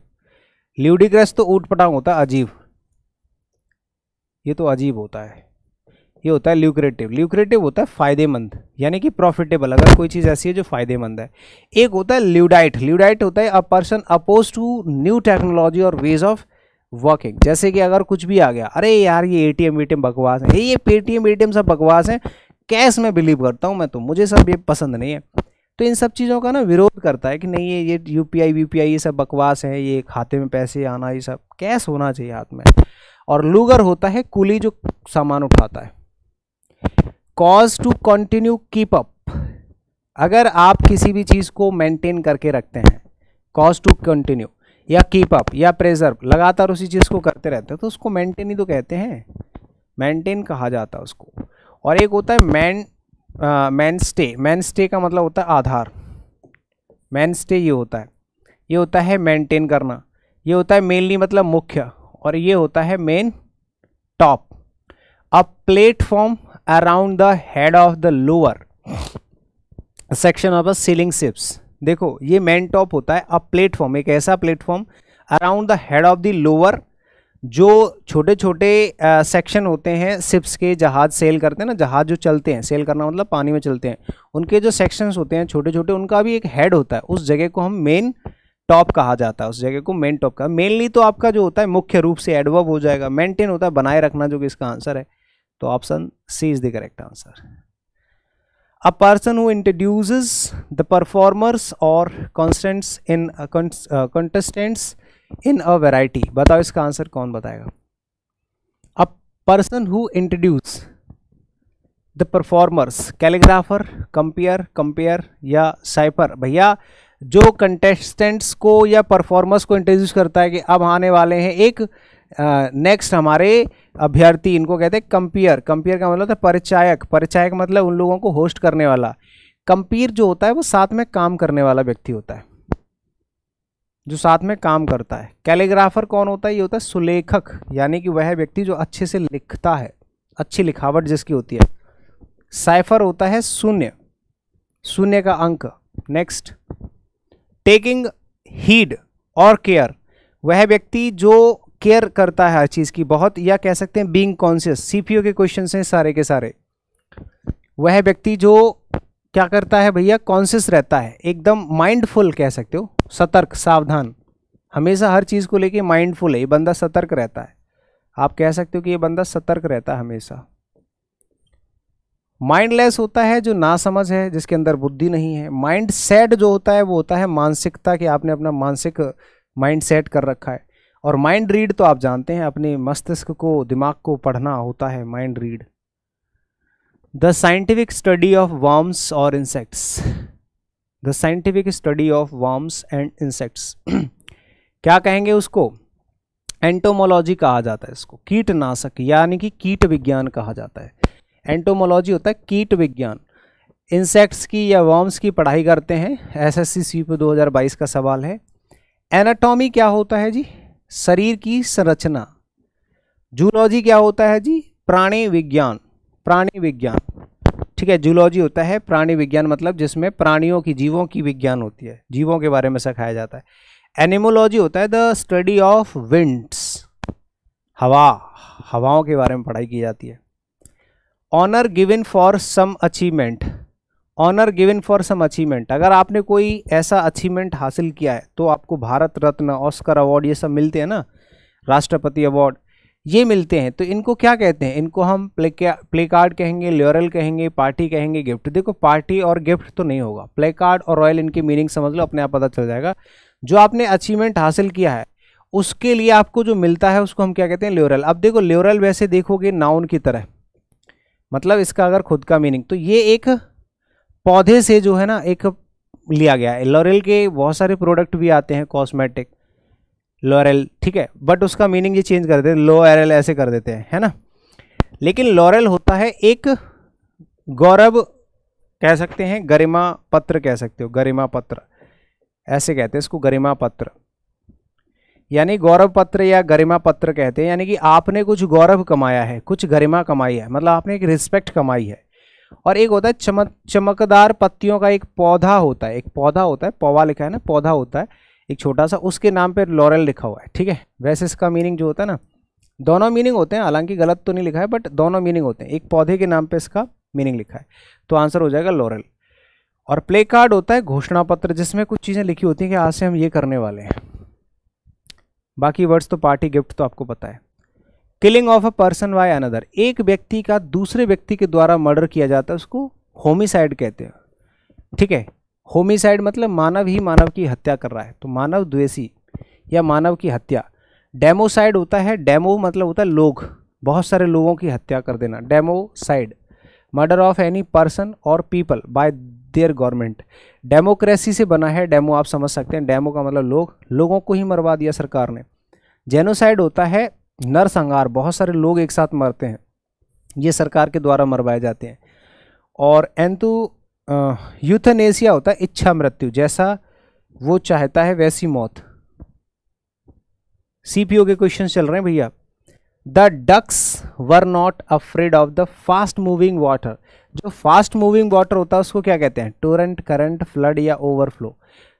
ल्यूडिक्रस तो ऊट पटांग होता है अजीब ये तो अजीब होता है ये होता है ल्यूक्रेटिव ल्यूक्रेटिव होता है फ़ायदेमंद यानी कि प्रॉफिटेबल अगर कोई चीज़ ऐसी है जो फ़ायदेमंद है एक होता है ल्यूडाइट ल्यूडाइट होता है a person oppose to new technology और वेज ऑफ वर्किंग जैसे कि अगर कुछ भी आ गया अरे यार ये ए टी एम बकवास है ये पेटीएम एटीएम सब बकवास है कैश में बिलीव करता हूँ मैं तो मुझे सब ये पसंद नहीं है तो इन सब चीज़ों का ना विरोध करता है कि नहीं ये ये U P I V P I ये सब बकवास है ये खाते में पैसे आना ये सब कैश होना चाहिए हाथ में और लूगर होता है कुली जो सामान उठाता है cause to continue keep up अगर आप किसी भी चीज़ को मेंटेन करके रखते हैं कॉज टू कंटिन्यू या कीप अप या प्रेजर्व लगातार उसी चीज़ को करते रहते हैं तो उसको मेंटेन ही तो कहते हैं मेंटेन कहा जाता है उसको और एक होता है main mainstay mainstay का मतलब होता है आधार मैन स्टे ये होता है ये होता है मेंटेन करना ये होता है मेनली मतलब मुख्य और ये होता है मेन टॉप अब platform around the head of the lower section of the sailing ships देखो ये मेन टॉप होता है अ प्लेटफॉर्म एक ऐसा platform around the head of the lower जो छोटे छोटे सेक्शन होते हैं सिप्स के जहाज़ सेल करते हैं ना जहाज़ जो चलते हैं सेल करना मतलब पानी में चलते हैं उनके जो सेक्शंस होते हैं छोटे छोटे उनका भी एक हेड होता है उस जगह को हम मेन टॉप कहा जाता है उस जगह को मेन टॉप कहा मेनली तो आपका जो होता है मुख्य रूप से एडवर्ब हो जाएगा मेंटेन होता है बनाए रखना जो कि इसका आंसर है तो option C is the correct answer a person who introduces the performers और constants in contestants in a variety बताओ इसका आंसर कौन बताएगा a person who introduces the performers calligrapher compere compere या साइपर भैया जो कंटेस्टेंट्स को या परफॉर्मर्स को इंट्रोड्यूस करता है कि अब आने वाले हैं एक नेक्स्ट हमारे अभ्यर्थी इनको कहते हैं कंपियर कंपियर का मतलब था परिचायक परिचायक मतलब उन लोगों को होस्ट करने वाला कंपीर जो होता है वो साथ में काम करने वाला व्यक्ति होता है जो साथ में काम करता है कैलीग्राफर कौन होता है ये होता है सुलेखक यानी कि वह व्यक्ति जो अच्छे से लिखता है अच्छी लिखावट जिसकी होती है साइफर होता है शून्य शून्य का अंक नेक्स्ट टेकिंग हीड और केयर वह व्यक्ति जो केयर करता है हर चीज़ की बहुत या कह सकते हैं बींग कॉन्शियस सीपीओ के क्वेश्चन हैं सारे के सारे वह व्यक्ति जो क्या करता है भैया कॉन्शियस रहता है एकदम माइंडफुल कह सकते हो सतर्क सावधान हमेशा हर चीज़ को लेके माइंडफुल है ये बंदा सतर्क रहता है आप कह सकते हो कि ये बंदा सतर्क रहता है हमेशा माइंडलेस होता है जो नासमझ है जिसके अंदर बुद्धि नहीं है माइंड सेट जो होता है वो होता है मानसिकता कि आपने अपना मानसिक माइंड सेट कर रखा है और माइंड रीड तो आप जानते हैं अपने मस्तिष्क को दिमाग को पढ़ना होता है mind read the scientific study of worms और insects the scientific study of worms and insects क्या कहेंगे उसको एंटोमोलॉजी कहा जाता है इसको कीटनाशक यानी कि कीट विज्ञान कहा जाता है एंटोमोलॉजी होता है कीट विज्ञान इंसेक्ट्स की या वर्म्स की पढ़ाई करते हैं एसएससी हजार बाईस का सवाल है एनाटॉमी क्या होता है जी शरीर की संरचना जूलॉजी क्या होता है जी प्राणी विज्ञान प्राणी विज्ञान ठीक है जूलॉजी होता है प्राणी विज्ञान मतलब जिसमें प्राणियों की जीवों की विज्ञान होती है जीवों के बारे में सिखाया जाता है एनिमोलॉजी होता है द स्टडी ऑफ विंड्स हवा हवाओं के बारे में पढ़ाई की जाती है honour given for some achievement honour given for some achievement अगर आपने कोई ऐसा अचीवमेंट हासिल किया है तो आपको भारत रत्न ऑस्कर अवार्ड ये सब मिलते हैं ना राष्ट्रपति अवार्ड ये मिलते हैं तो इनको क्या कहते हैं इनको हम प्ले प्ले कार्ड कहेंगे ल्योरल कहेंगे पार्टी कहेंगे गिफ्ट देखो पार्टी और गिफ्ट तो नहीं होगा प्ले कार्ड और रॉयल इनकी मीनिंग समझ लो अपने आप पता चल जाएगा जो आपने अचीवमेंट हासिल किया है उसके लिए आपको जो मिलता है उसको हम क्या कहते हैं ल्योरल अब देखो ल्योरल वैसे देखोगे नाउन की तरह मतलब इसका अगर खुद का मीनिंग तो ये एक पौधे से जो है ना एक लिया गया है लॉरेल के बहुत सारे प्रोडक्ट भी आते हैं कॉस्मेटिक लॉरेल ठीक है बट उसका मीनिंग ये चेंज कर देते हैं लो एरल ऐसे कर देते हैं है ना लेकिन लॉरेल होता है एक गौरव कह सकते हैं गरिमा पत्र कह सकते हो गरिमा पत्र ऐसे कहते हैं इसको गरिमा पत्र यानी गौरव पत्र या गरिमा पत्र कहते हैं यानी कि आपने कुछ गौरव कमाया है कुछ गरिमा कमाई है मतलब आपने एक रिस्पेक्ट कमाई है और एक होता है चमक चमकदार पत्तियों का एक पौधा होता है एक पौधा होता है पौवा लिखा है ना पौधा होता है एक छोटा सा उसके नाम पर लॉरल लिखा हुआ है ठीक है वैसे इसका मीनिंग जो होता है ना दोनों मीनिंग होते हैं हालांकि गलत तो नहीं लिखा है बट दोनों मीनिंग होते हैं एक पौधे के नाम पर इसका मीनिंग लिखा है तो आंसर हो जाएगा लॉरल और प्ले कार्ड होता है घोषणा पत्र जिसमें कुछ चीज़ें लिखी होती हैं कि आज से हम ये करने वाले हैं बाकी वर्ड्स तो पार्टी गिफ्ट तो आपको पता है killing of a person by another एक व्यक्ति का दूसरे व्यक्ति के द्वारा मर्डर किया जाता है उसको होमिसाइड कहते हैं ठीक है होमिसाइड मतलब मानव ही मानव की हत्या कर रहा है तो मानव द्वेषी या मानव की हत्या डेमोसाइड होता है डेमो मतलब होता है लोग बहुत सारे लोगों की हत्या कर देना democide murder of any person और people by their government democracy से बना है डेमो आप समझ सकते हैं डेमो का मतलब लोग लोगों को ही मरवा दिया सरकार ने जेनोसाइड होता है नरसंहार बहुत सारे लोग एक साथ मरते हैं ये सरकार के द्वारा मरवाए जाते हैं और एंतु यूथनेशिया होता है इच्छा मृत्यु जैसा वो चाहता है वैसी मौत सीपीओ के क्वेश्चन चल रहे हैं भैया the ducks were not afraid of the fast moving water जो फास्ट मूविंग वाटर होता है उसको क्या कहते हैं टोरेंट करंट फ्लड या ओवरफ्लो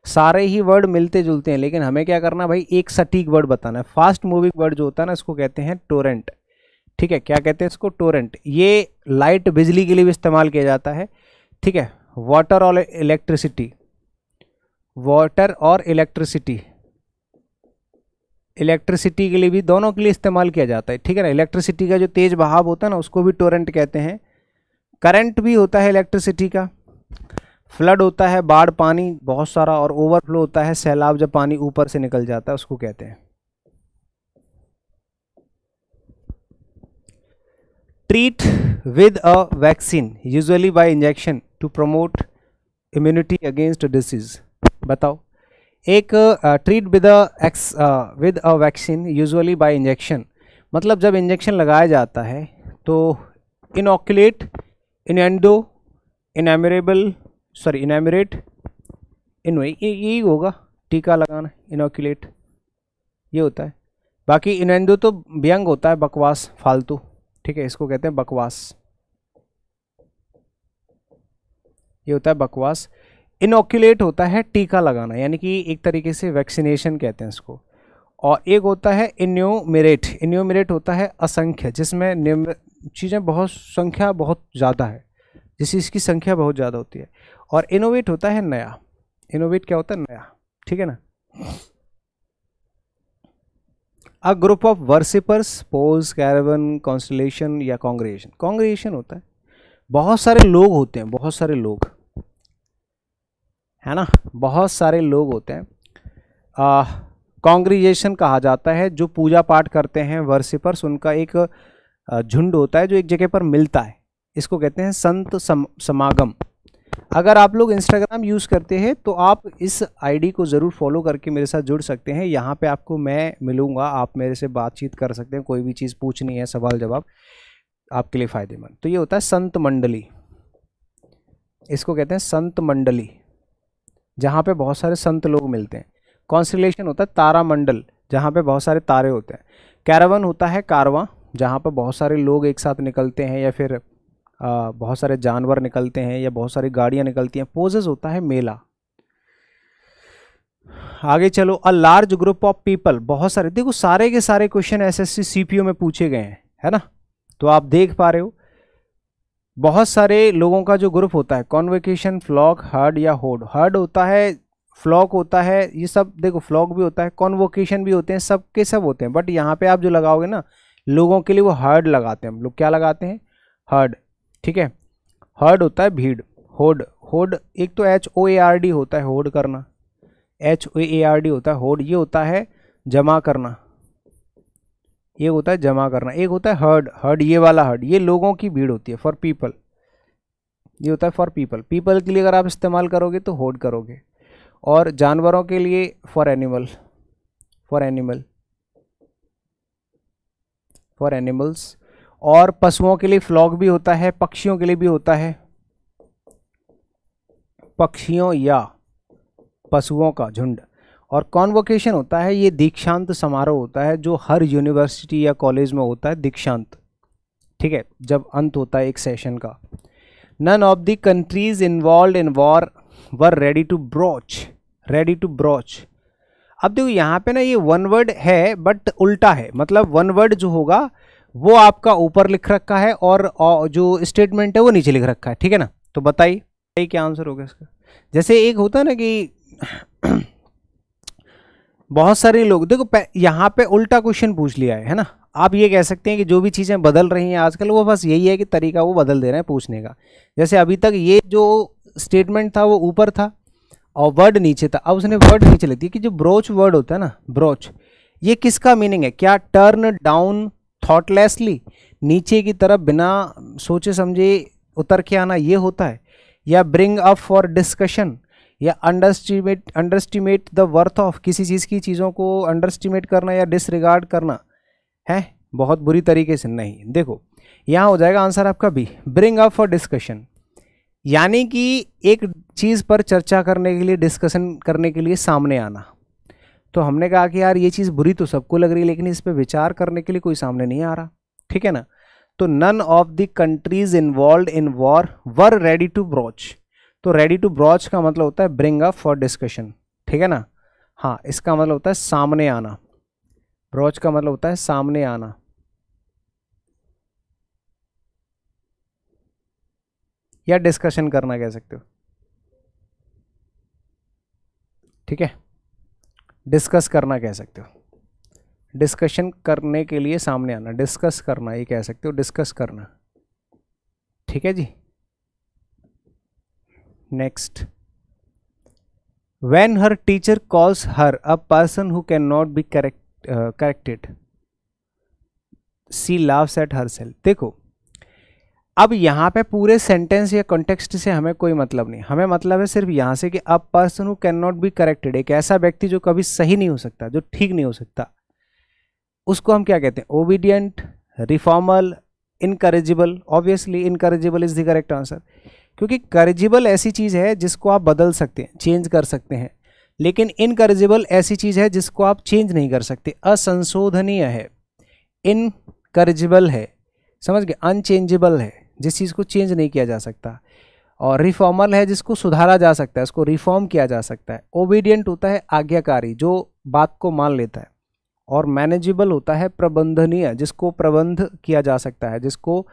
सारे ही वर्ड मिलते जुलते हैं लेकिन हमें क्या करना भाई एक सटीक वर्ड बताना है फास्ट मूविंग वर्ड जो होता है ना इसको कहते हैं टोरेंट ठीक है क्या कहते हैं इसको टोरेंट ये लाइट बिजली के लिए भी इस्तेमाल किया जाता है ठीक है वाटर और इलेक्ट्रिसिटी वाटर और इलेक्ट्रिसिटी इलेक्ट्रिसिटी के लिए भी दोनों के लिए इस्तेमाल किया जाता है ठीक है ना इलेक्ट्रिसिटी का जो तेज़ बहाव होता है ना उसको भी टोरेंट कहते हैं करंट भी होता है इलेक्ट्रिसिटी का फ्लड होता है बाढ़ पानी बहुत सारा और ओवरफ्लो होता है सैलाब जब पानी ऊपर से निकल जाता है उसको कहते हैं treat with a vaccine usually by injection to promote immunity against disease बताओ एक treat with ex with a vaccine usually by injection मतलब जब इंजेक्शन लगाया जाता है तो इन एंडो इनएमरेबल सॉरी इनामरेट इन यही होगा टीका लगाना इनोक्यूलेट ये होता है बाकी इनेंदो तो व्यंग होता है बकवास फालतू ठीक है इसको कहते हैं बकवास ये होता है बकवास इनोक्यूलेट होता है टीका लगाना यानी कि एक तरीके से वैक्सीनेशन कहते हैं इसको और एक होता है इन्योमेरेट इन्योमेरेट होता है असंख्य जिसमें चीज़ें बहुत संख्या बहुत ज़्यादा है जिस इसकी संख्या बहुत ज़्यादा होती है और इनोवेट होता है नया इनोवेट क्या होता है नया ठीक है ना a group of worshippers pose caravan constellation या कांग्रेशन कांग्रेशन होता है बहुत सारे लोग होते हैं बहुत सारे लोग है ना बहुत सारे लोग होते हैं कांग्रेजेशन कहा जाता है जो पूजा पाठ करते हैं वर्सिपर्स उनका एक झुंड होता है जो एक जगह पर मिलता है इसको कहते हैं संत सम, समागम अगर आप लोग इंस्टाग्राम यूज़ करते हैं तो आप इस आईडी को ज़रूर फॉलो करके मेरे साथ जुड़ सकते हैं यहाँ पे आपको मैं मिलूँगा आप मेरे से बातचीत कर सकते हैं कोई भी चीज़ पूछनी है सवाल जवाब आपके लिए फ़ायदेमंद तो ये होता है संत मंडली इसको कहते हैं संत मंडली जहाँ पर बहुत सारे संत लोग मिलते हैं कॉन्स्टलेशन होता है तारा मंडल जहाँ पर बहुत सारे तारे होते हैं कैरावन होता है कारवा जहाँ पर बहुत सारे लोग एक साथ निकलते हैं या फिर बहुत सारे जानवर निकलते हैं या बहुत सारी गाड़ियां निकलती हैं पोजेज होता है मेला आगे चलो a large group of people बहुत सारे देखो सारे के सारे क्वेश्चन एसएससी सीपीयू में पूछे गए हैं है ना तो आप देख पा रहे हो बहुत सारे लोगों का जो ग्रुप होता है कॉन्वेकेशन फ्लॉक हर्ड या होड हर्ड होता है फ्लॉक होता है ये सब देखो फ्लॉक भी होता है कॉन्वोकेशन भी होते हैं सब के सब होते हैं बट यहाँ पे आप जो लगाओगे ना लोगों के लिए वो हर्ड लगाते हैं हम लोग क्या लगाते हैं हर्ड ठीक है हर्ड होता है भीड़ होड होड एक तो H O A R D होता है होड करना H O A R D होता है होड ये होता है जमा करना ये होता है जमा करना एक होता है हर्ड हर्ड ये वाला हर्ड ये लोगों की भीड़ होती है फॉर पीपल ये होता है फॉर पीपल पीपल के लिए अगर आप इस्तेमाल करोगे तो होड करोगे और जानवरों के लिए for animal for animal for animals और पशुओं के लिए फ्लॉग भी होता है पक्षियों के लिए भी होता है पक्षियों या पशुओं का झुंड और कॉन्वोकेशन होता है ये दीक्षांत समारोह होता है जो हर यूनिवर्सिटी या कॉलेज में होता है दीक्षांत ठीक है जब अंत होता है एक सेशन का none of the countries involve in war were ready to broach ready to broach अब देखो यहाँ पे ना ये वन वर्ड है बट उल्टा है मतलब वन वर्ड जो होगा वो आपका ऊपर लिख रखा है और जो स्टेटमेंट है वो नीचे लिख रखा है ठीक है ना तो बताइए क्या आंसर होगा इसका जैसे एक होता है ना कि [clears throat] बहुत सारे लोग देखो यहाँ पे उल्टा क्वेश्चन पूछ लिया है है ना आप ये कह सकते हैं कि जो भी चीज़ें बदल रही हैं आजकल वो बस यही है कि तरीका वो बदल दे रहे हैं पूछने का जैसे अभी तक ये जो स्टेटमेंट था वो ऊपर था और वर्ड नीचे था अब उसने वर्ड नीचे लिख दिया कि जो ब्रोच वर्ड होता है ना ब्रोच ये किसका मीनिंग है क्या टर्न डाउन थॉटलेसली नीचे की तरफ बिना सोचे समझे उतर के आना ये होता है या ब्रिंग अप फॉर डिस्कशन या underestimate underestimate the worth of किसी चीज़ की चीज़ों को अंडरस्टिमेट करना या डिसरिगार्ड करना है बहुत बुरी तरीके से नहीं देखो यहाँ हो जाएगा आंसर आपका भी ब्रिंग अप फॉर डिस्कशन यानी कि एक चीज़ पर चर्चा करने के लिए डिस्कशन करने के लिए सामने आना तो हमने कहा कि यार ये चीज़ बुरी तो सबको लग रही है लेकिन इस पर विचार करने के लिए कोई सामने नहीं आ रहा ठीक है ना तो none of the countries involve in war were ready to broach तो रेडी टू ब्रॉच का मतलब होता है ब्रिंग अप फॉर डिस्कशन ठीक है ना हाँ इसका मतलब होता है सामने आना ब्रॉच का मतलब होता है सामने आना या डिस्कशन करना कह सकते हो ठीक है डिस्कस करना कह सकते हो डिस्कशन करने के लिए सामने आना डिस्कस करना ये कह सकते हो डिस्कस करना ठीक है जी next when her teacher calls her a person who can not be correct corrected she laugh at her self देखो अब यहाँ पे पूरे सेंटेंस या कॉन्टेक्स्ट से हमें कोई मतलब नहीं हमें मतलब है सिर्फ यहाँ से कि a person who can not be corrected एक ऐसा व्यक्ति जो कभी सही नहीं हो सकता जो ठीक नहीं हो सकता उसको हम क्या कहते हैं obedient reformal incorrigible obviously incorrigible is the correct answer क्योंकि करेजिबल ऐसी चीज़ है जिसको आप बदल सकते हैं चेंज कर सकते हैं लेकिन इनकरेजिबल ऐसी चीज़ है जिसको आप चेंज नहीं कर सकते असंशोधनीय है इनकरेजिबल है समझ गए अनचेंजेबल है जिस चीज़ को चेंज नहीं किया जा सकता और रिफॉर्मर है जिसको सुधारा जा सकता है उसको रिफॉर्म किया जा सकता है ओबीडियंट होता है आज्ञाकारी जो बात को मान लेता है और मैनेजेबल होता है प्रबंधनीय जिसको प्रबंध किया जा सकता है जिसको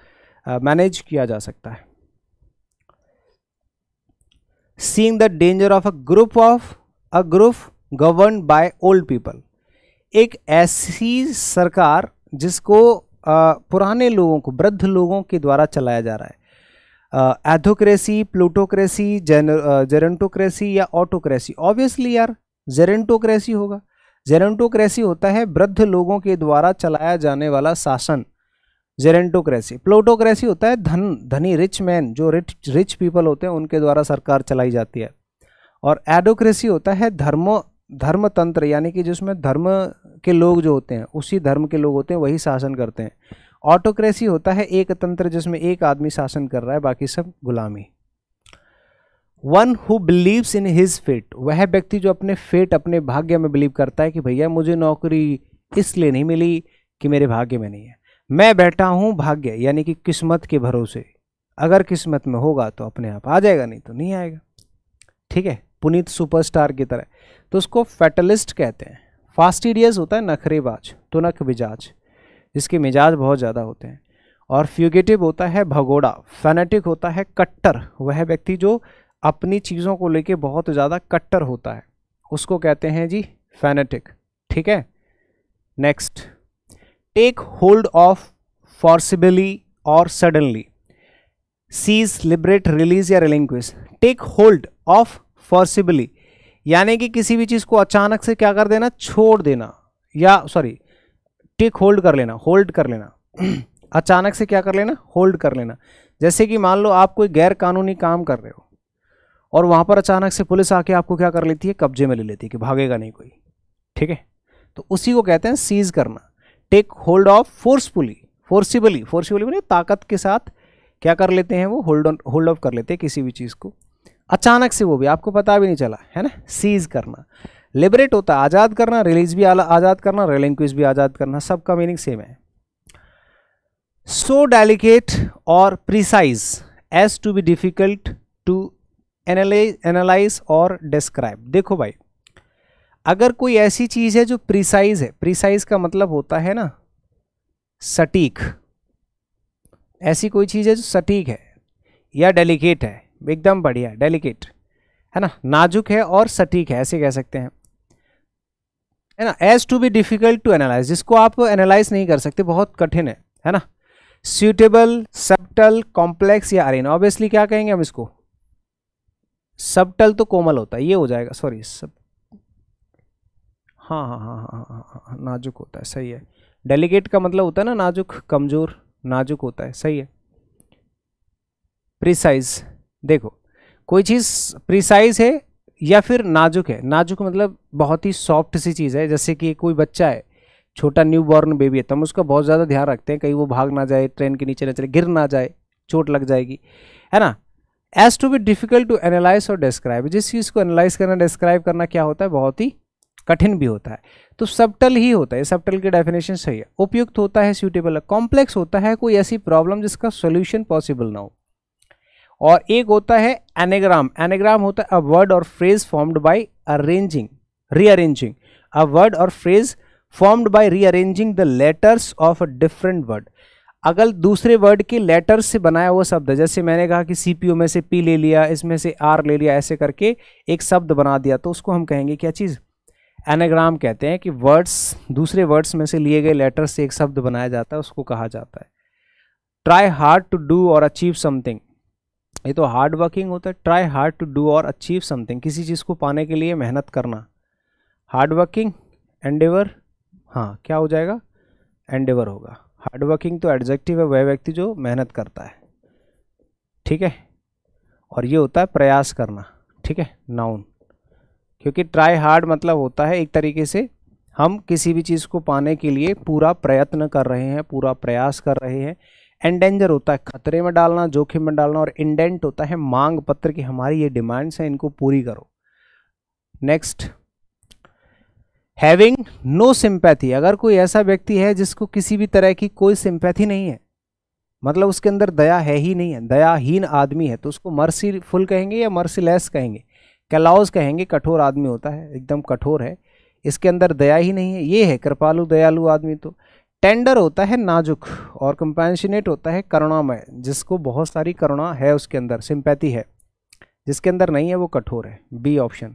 मैनेज किया जा सकता है seeing the danger of a group of a group govern by old people एक ऐसी सरकार जिसको पुराने लोगों को वृद्ध लोगों के द्वारा चलाया जा रहा है एथोक्रेसी प्लूटोक्रेसी जेरेंटोक्रेसी या ऑटोक्रेसी ऑब्वियसली यार जेरेंटोक्रेसी होगा जेरेंटोक्रेसी होता है वृद्ध लोगों के द्वारा चलाया जाने वाला शासन जेरेंटोक्रेसी प्लोटोक्रेसी होता है धन धनी रिच मैन जो रिच रिच पीपल होते हैं उनके द्वारा सरकार चलाई जाती है और एडोक्रेसी होता है धर्मो धर्म तंत्र यानी कि जिसमें धर्म के लोग जो होते हैं उसी धर्म के लोग होते हैं वही शासन करते हैं ऑटोक्रेसी होता है एक तंत्र जिसमें एक आदमी शासन कर रहा है बाकी सब गुलामी one who believes in his fate वह व्यक्ति जो अपने फेट अपने भाग्य में बिलीव करता है कि भैया मुझे नौकरी इसलिए नहीं मिली कि मेरे भाग्य में नहीं है मैं बैठा हूँ भाग्य यानी कि किस्मत के भरोसे अगर किस्मत में होगा तो अपने आप आ जाएगा नहीं तो नहीं आएगा ठीक है पुनीत सुपरस्टार की तरह तो उसको फैटलिस्ट कहते हैं फास्टिडियस होता है नखरेबाज तुनक मिजाज जिसके मिजाज बहुत ज़्यादा होते हैं और फ्यूगेटिव होता है भगोड़ा फैनेटिक होता है कट्टर वह व्यक्ति जो अपनी चीज़ों को लेके बहुत ज़्यादा कट्टर होता है उसको कहते हैं जी फैनेटिक ठीक है next take hold of forcibly और सडनली सीज लिबरेट रिलीज या reeling take hold of forcibly यानी कि किसी भी चीज़ को अचानक से क्या कर देना छोड़ देना या सॉरी टेक होल्ड कर लेना होल्ड कर लेना [clears throat] अचानक से क्या कर लेना होल्ड कर लेना जैसे कि मान लो आप कोई गैर कानूनी काम कर रहे हो और वहाँ पर अचानक से पुलिस आके आपको क्या कर लेती है कब्जे में ले लेती है कि भागेगा नहीं कोई ठीक है तो उसी को कहते हैं सीज करना take hold of forcefully forcibly forcibly बोले ताकत के साथ क्या कर लेते हैं वो होल्ड ऑन होल्ड ऑफ कर लेते हैं किसी भी चीज़ को अचानक से वो भी आपको पता भी नहीं चला है ना सीज करना लिबरेट होता है आज़ाद करना रिलीज भी आज़ाद करना रिलिंक्विज भी आज़ाद करना सबका मीनिंग सेम है सो डेलीकेट और precise as to be difficult to analyse और डिस्क्राइब देखो भाई अगर कोई ऐसी चीज़ है जो प्रिसाइज है प्रिसाइज का मतलब होता है ना सटीक ऐसी कोई चीज़ है जो सटीक है या डेलीकेट है एकदम बढ़िया डेलिकेट है ना नाजुक है और सटीक है ऐसे कह सकते हैं है ना as to be difficult to analyse जिसको आप एनालाइज नहीं कर सकते बहुत कठिन है है ना सूटेबल सबटल कॉम्प्लेक्स या अरेन ऑब्वियसली क्या कहेंगे हम इसको सबटल तो कोमल होता है ये हो जाएगा सॉरी सब हाँ, हाँ हाँ हाँ हाँ हाँ हाँ नाजुक होता है सही है डेलीगेट का मतलब होता है ना नाजुक कमज़ोर नाजुक होता है सही है प्रिसाइज देखो कोई चीज़ प्रिसाइज है या फिर नाजुक है नाजुक मतलब बहुत ही सॉफ्ट सी चीज़ है जैसे कि कोई बच्चा है छोटा न्यू बॉर्न बेबी है तो हम उसका बहुत ज़्यादा ध्यान रखते हैं कहीं वो भाग ना जाए ट्रेन के नीचे ना चले गिर ना जाए चोट लग जाएगी है ना as to be difficult to analyse और डिस्क्राइब जिस चीज़ को एनालाइज करना डिस्क्राइब करना क्या होता है बहुत ही कठिन भी होता है तो सबटल ही होता है सबटल की डेफिनेशन सही है उपयुक्त होता है सूटेबल कॉम्प्लेक्स होता है कोई ऐसी प्रॉब्लम जिसका सोल्यूशन पॉसिबल ना हो और एक होता है एनेग्राम एनेग्राम होता है अ वर्ड और phrase formed by arranging rearranging a word और phrase formed by rearranging the letters of a different word अगर दूसरे वर्ड के लेटर्स से बनाया हुआ शब्द है जैसे मैंने कहा कि सी में से पी ले लिया इसमें से आर ले लिया ऐसे करके एक शब्द बना दिया तो उसको हम कहेंगे क्या चीज़ एनाग्राम कहते हैं कि वर्ड्स दूसरे वर्ड्स में से लिए गए लेटर से एक शब्द बनाया जाता है उसको कहा जाता है ट्राई हार्ड टू डू और अचीव समथिंग ये तो हार्ड वर्किंग होता है ट्राई हार्ड टू डू और अचीव समथिंग किसी चीज़ को पाने के लिए मेहनत करना हार्ड वर्किंग एंडेवर हाँ क्या हो जाएगा एंडेवर होगा हार्ड वर्किंग तो एडजेक्टिव है वह व्यक्ति जो मेहनत करता है ठीक है और ये होता है प्रयास करना ठीक है नाउन क्योंकि ट्राई हार्ड मतलब होता है एक तरीके से हम किसी भी चीज़ को पाने के लिए पूरा प्रयत्न कर रहे हैं पूरा प्रयास कर रहे हैं एंडेंजर होता है खतरे में डालना जोखिम में डालना और इंडेंट होता है मांग पत्र की हमारी ये डिमांड्स हैं इनको पूरी करो नेक्स्ट हैविंग नो सिंपैथी अगर कोई ऐसा व्यक्ति है जिसको किसी भी तरह की कोई सिंपैथी नहीं है मतलब उसके अंदर दया है ही नहीं है दयाहीन आदमी है तो उसको मर्सी फुल कहेंगे या मर्सीलेस कहेंगे कैलाउज कहेंगे कठोर आदमी होता है एकदम कठोर है इसके अंदर दया ही नहीं है ये है कृपालु दयालु आदमी तो टेंडर होता है नाजुक और कंपेंशनेट होता है करुणामय जिसको बहुत सारी करुणा है उसके अंदर सिंपैथी है जिसके अंदर नहीं है वो कठोर है B option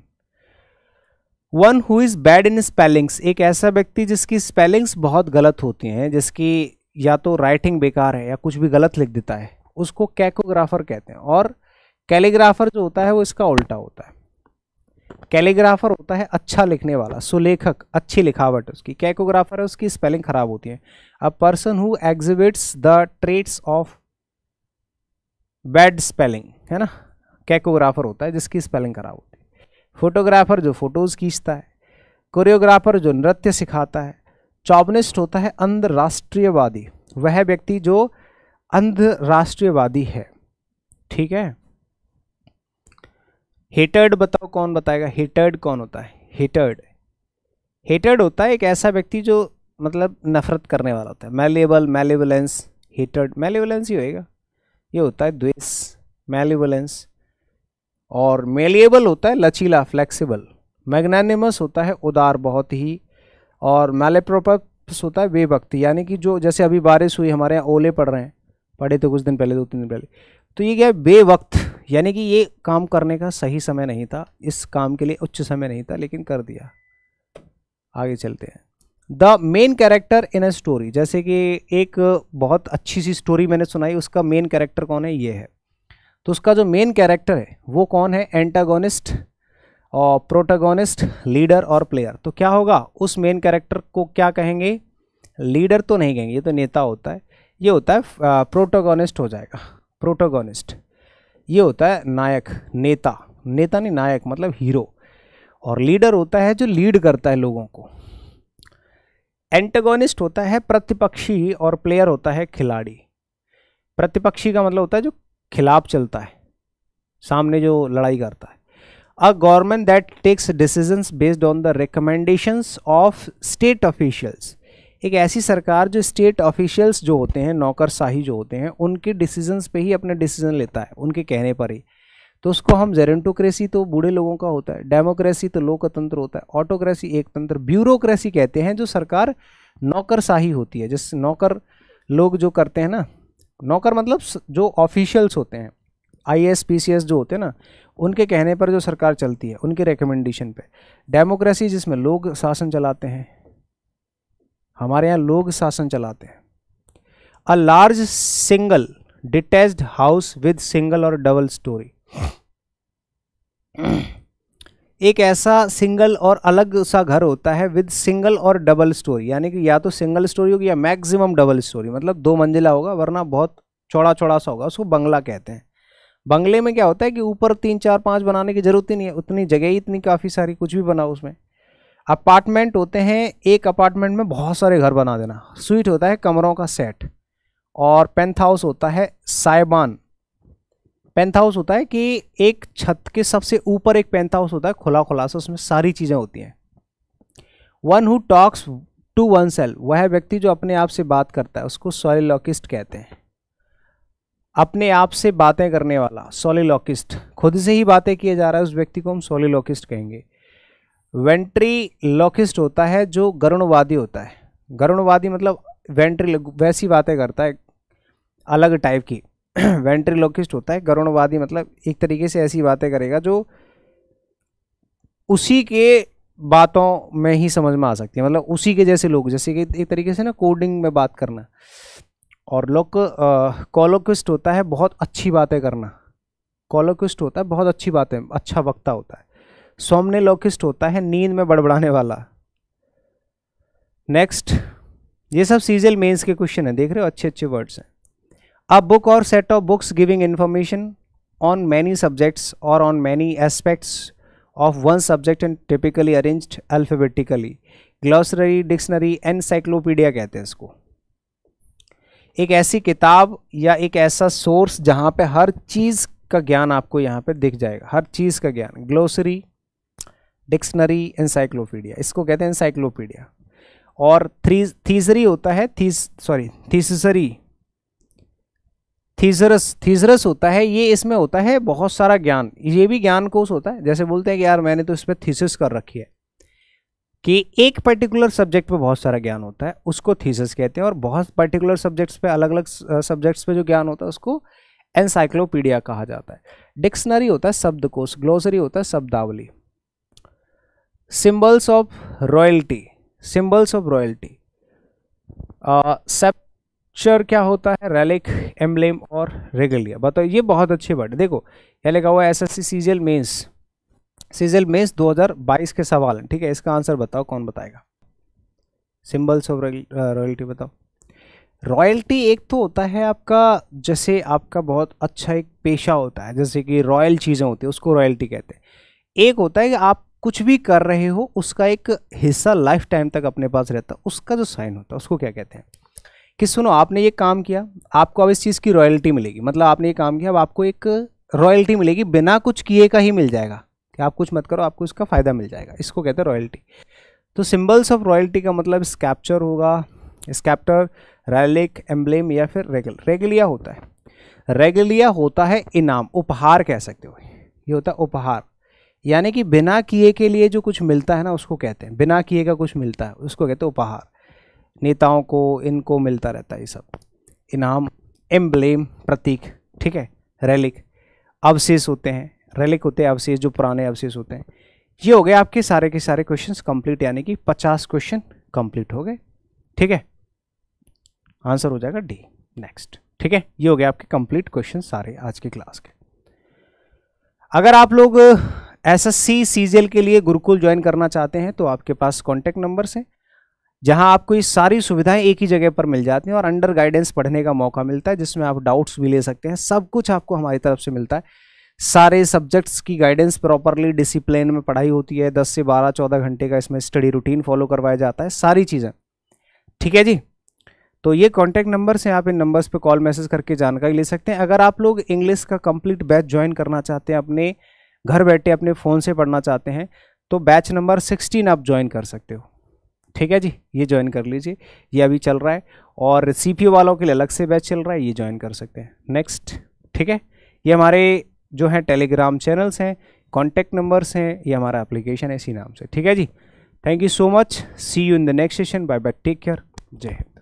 one who is bad in spellings एक ऐसा व्यक्ति जिसकी स्पेलिंग्स बहुत गलत होती हैं जिसकी या तो राइटिंग बेकार है या कुछ भी गलत लिख देता है उसको कैकोग्राफर कहते हैं और कैलीग्राफर जो होता है वो इसका उल्टा होता है कैलीग्राफर होता है अच्छा लिखने वाला सुलेखक अच्छी लिखावट उसकी कैकोग्राफर है उसकी स्पेलिंग खराब होती है a person who exhibits the traits of bad spelling है ना कैकोग्राफर होता है जिसकी स्पेलिंग खराब होती है फोटोग्राफर जो फोटोज़ खींचता है कोरियोग्राफर जो नृत्य सिखाता है चॉबनिस्ट होता है अंधराष्ट्रीयवादी वह व्यक्ति जो अंधराष्ट्रीयवादी है ठीक है हेटर्ड बताओ कौन बताएगा हेटर्ड कौन होता है हेटर्ड हेटर्ड होता है एक ऐसा व्यक्ति जो मतलब नफरत करने वाला होता है मैलेबल मैलेवलेंस हेटर्ड मैलेवलेंस ही होएगा ये होता है द्वेष मैलेवलेंस और मेलिएबल होता है लचीला फ्लेक्सिबल मैग्नानिमस होता है उदार बहुत ही और मैलेप्रोपस होता है बेभक्ति यानी कि जो जैसे अभी बारिश हुई हमारे यहाँ ओले पड़ रहे हैं पढ़े थे कुछ दिन पहले दो तीन दिन पहले तो ये क्या है बेवक्त यानी कि ये काम करने का सही समय नहीं था इस काम के लिए उच्च समय नहीं था लेकिन कर दिया आगे चलते हैं the main character in a story जैसे कि एक बहुत अच्छी सी स्टोरी मैंने सुनाई उसका मेन कैरेक्टर कौन है ये है तो उसका जो मेन कैरेक्टर है वो कौन है एंटागोनिस्ट और प्रोटागोनिस्ट लीडर और प्लेयर तो क्या होगा उस मेन कैरेक्टर को क्या कहेंगे लीडर तो नहीं कहेंगे ये तो नेता होता है ये होता है प्रोटोगोनिस्ट हो जाएगा प्रोटोगोनिस्ट ये होता है नायक नेता नेता नहीं नायक मतलब हीरो और लीडर होता है जो लीड करता है लोगों को एंटेगोनिस्ट होता है प्रतिपक्षी और प्लेयर होता है खिलाड़ी प्रतिपक्षी का मतलब होता है जो खिलाफ चलता है सामने जो लड़ाई करता है a government that takes decisions based on the recommendations of state officials एक ऐसी सरकार जो स्टेट ऑफिशियल्स जो होते हैं नौकरशाही जो होते हैं उनके डिसीजंस पे ही अपने डिसीजन लेता है उनके कहने पर ही तो उसको हम जेरेंटोक्रेसी तो बूढ़े लोगों का होता है डेमोक्रेसी तो लोकतंत्र होता है ऑटोक्रेसी एक तंत्र ब्यूरोक्रेसी कहते हैं जो सरकार नौकरशाही होती है जिस नौकर लोग जो करते हैं ना नौकर मतलब जो ऑफिशियल्स होते हैं I S P C S जो होते हैं ना उनके कहने पर जो सरकार चलती है उनके रिकमेंडेशन पे डेमोक्रेसी जिसमें लोग शासन चलाते हैं हमारे यहाँ लोग शासन चलाते हैं a large single detached house with single और डबल स्टोरी एक ऐसा सिंगल और अलग सा घर होता है विद सिंगल और डबल स्टोरी यानी कि या तो सिंगल स्टोरी होगी या मैक्सिमम डबल स्टोरी मतलब दो मंजिला होगा वरना बहुत चौड़ा चौड़ा सा होगा उसको बंगला कहते हैं बंगले में क्या होता है कि ऊपर तीन चार पाँच बनाने की जरूरत ही नहीं है उतनी जगह ही इतनी काफ़ी सारी कुछ भी बनाओ उसमें अपार्टमेंट होते हैं एक अपार्टमेंट में बहुत सारे घर बना देना स्वीट होता है कमरों का सेट और पेंथ हाउस होता है साइबान पेंथ हाउस होता है कि एक छत के सबसे ऊपर एक पेंथ हाउस होता है खुला खुला सा उसमें सारी चीज़ें होती हैं one who talks to one oneself व्यक्ति जो अपने आप से बात करता है उसको सॉलिलॉकिस्ट कहते हैं अपने आप से बातें करने वाला सॉलिलॉकिस्ट खुद से ही बातें किए जा रहा है उस व्यक्ति को हम सॉलिलॉकिस्ट कहेंगे वेंट्री लॉकिस्ट होता है जो गरुणवादी होता है गरुणवादी मतलब वेंट्री वैसी बातें करता है अलग टाइप की [clears throat] वेंट्री लॉकिस्ट होता है गरुणवादी मतलब एक तरीके से ऐसी बातें करेगा जो उसी के बातों में ही समझ में आ सकती है मतलब उसी के जैसे लोग जैसे कि एक तरीके से ना कोडिंग में बात करना और लोक कॉलोक्विस्ट होता है बहुत अच्छी बातें करना कॉलोक्विस्ट होता है बहुत अच्छी बातें अच्छा वक्ता होता है सोमनेलोकिस्ट होता है नींद में बड़बड़ाने वाला नेक्स्ट ये सब सीजल मेंस के क्वेश्चन है देख रहे हो अच्छे अच्छे वर्ड्स हैं अ बुक और set of books giving information on many subjects और on many aspects of one subject and typically arranged alphabetically glossary dictionary encyclopedia कहते हैं इसको एक ऐसी किताब या एक ऐसा सोर्स जहाँ पे हर चीज़ का ज्ञान आपको यहाँ पे दिख जाएगा हर चीज़ का ज्ञान ग्लोसरी डिक्शनरी इंसाइक्लोपीडिया इसको कहते हैं इंसाइक्लोपीडिया और थ्री थीजरी होता है थीस सॉरी थीसरी थीजरस थीजरस होता है ये इसमें होता है बहुत सारा ज्ञान ये भी ज्ञान कोश होता है जैसे बोलते हैं कि यार मैंने तो इस पर थीसिस कर रखी है कि एक पर्टिकुलर सब्जेक्ट पे बहुत सारा ज्ञान होता है उसको थीसिस कहते हैं और बहुत पर्टिकुलर सब्जेक्ट्स पे अलग अलग सब्जेक्ट्स पे जो ज्ञान होता है उसको एनसाइक्लोपीडिया कहा जाता है डिक्शनरी होता है शब्दकोश ग्लोसरी होता है शब्दावली symbols of royalty symbols of royalty sceptre क्या होता है रेलिक एम्बलेम और रेगलिया बताओ ये बहुत अच्छे वर्ड देखो यह लिखा हुआ है S S C CGL mains CGL mains 2022 के सवाल हैं ठीक है इसका आंसर बताओ कौन बताएगा सिंबल्स ऑफ रॉयल्टी बताओ रॉयल्टी एक तो होता है आपका जैसे आपका बहुत अच्छा एक पेशा होता है जैसे कि रॉयल चीज़ें होती है उसको रॉयल्टी कहते हैं एक होता है कि आप कुछ भी कर रहे हो उसका एक हिस्सा लाइफ टाइम तक अपने पास रहता है उसका जो साइन होता है उसको क्या कहते हैं कि सुनो आपने ये काम किया आपको अब इस चीज़ की रॉयल्टी मिलेगी मतलब आपने ये काम किया अब आपको एक रॉयल्टी मिलेगी बिना कुछ किए का ही मिल जाएगा कि आप कुछ मत करो आपको इसका फ़ायदा मिल जाएगा इसको कहते हैं रॉयल्टी तो सिम्बल्स ऑफ रॉयल्टी का मतलब स्कैप्चर होगा स्कैप्टर रैलिक एम्ब्लेम या फिर रेगल रेगलिया होता है रेगलिया होता है इनाम उपहार कह सकते हो ये होता है उपहार यानी कि बिना किए के लिए जो कुछ मिलता है ना उसको कहते हैं बिना किए का कुछ मिलता है उसको कहते हैं उपहार नेताओं को इनको मिलता रहता है ये सब इनाम एम्ब्लेम प्रतीक ठीक है रैलिक अवशेष होते हैं रैलिक होते हैं अवशेष जो पुराने अवशेष होते हैं ये हो गए आपके सारे के सारे क्वेश्चंस कंप्लीट यानी कि पचास क्वेश्चन कंप्लीट हो गए ठीक है आंसर हो जाएगा डी नेक्स्ट ठीक है ये हो गए आपके कंप्लीट क्वेश्चन सारे आज के क्लास के अगर आप लोग एसएससी सीजीएल के लिए गुरुकुल ज्वाइन करना चाहते हैं तो आपके पास कॉन्टैक्ट नंबर्स हैं जहां आपको ये सारी सुविधाएं एक ही जगह पर मिल जाती हैं और अंडर गाइडेंस पढ़ने का मौका मिलता है जिसमें आप डाउट्स भी ले सकते हैं सब कुछ आपको हमारी तरफ से मिलता है सारे सब्जेक्ट्स की गाइडेंस प्रॉपरली डिसिप्लिन में पढ़ाई होती है दस से बारह चौदह घंटे का इसमें स्टडी रूटीन फॉलो करवाया जाता है सारी चीज़ें ठीक है जी तो ये कॉन्टैक्ट नंबर से आप इन नंबर्स पर कॉल मैसेज करके जानकारी ले सकते हैं अगर आप लोग इंग्लिश का कंप्लीट बैच ज्वाइन करना चाहते हैं अपने घर बैठे अपने फ़ोन से पढ़ना चाहते हैं तो बैच नंबर सिक्सटीन आप ज्वाइन कर सकते हो ठीक है जी ये ज्वाइन कर लीजिए ये अभी चल रहा है और सी वालों के लिए अलग से बैच चल रहा है ये ज्वाइन कर सकते हैं नेक्स्ट ठीक है ये हमारे जो हैं टेलीग्राम चैनल्स हैं कॉन्टैक्ट नंबर्स हैं ये हमारा एप्लीकेशन है इसी नाम से ठीक है जी thank you so much see you in the next session bye bye take care Jai Hind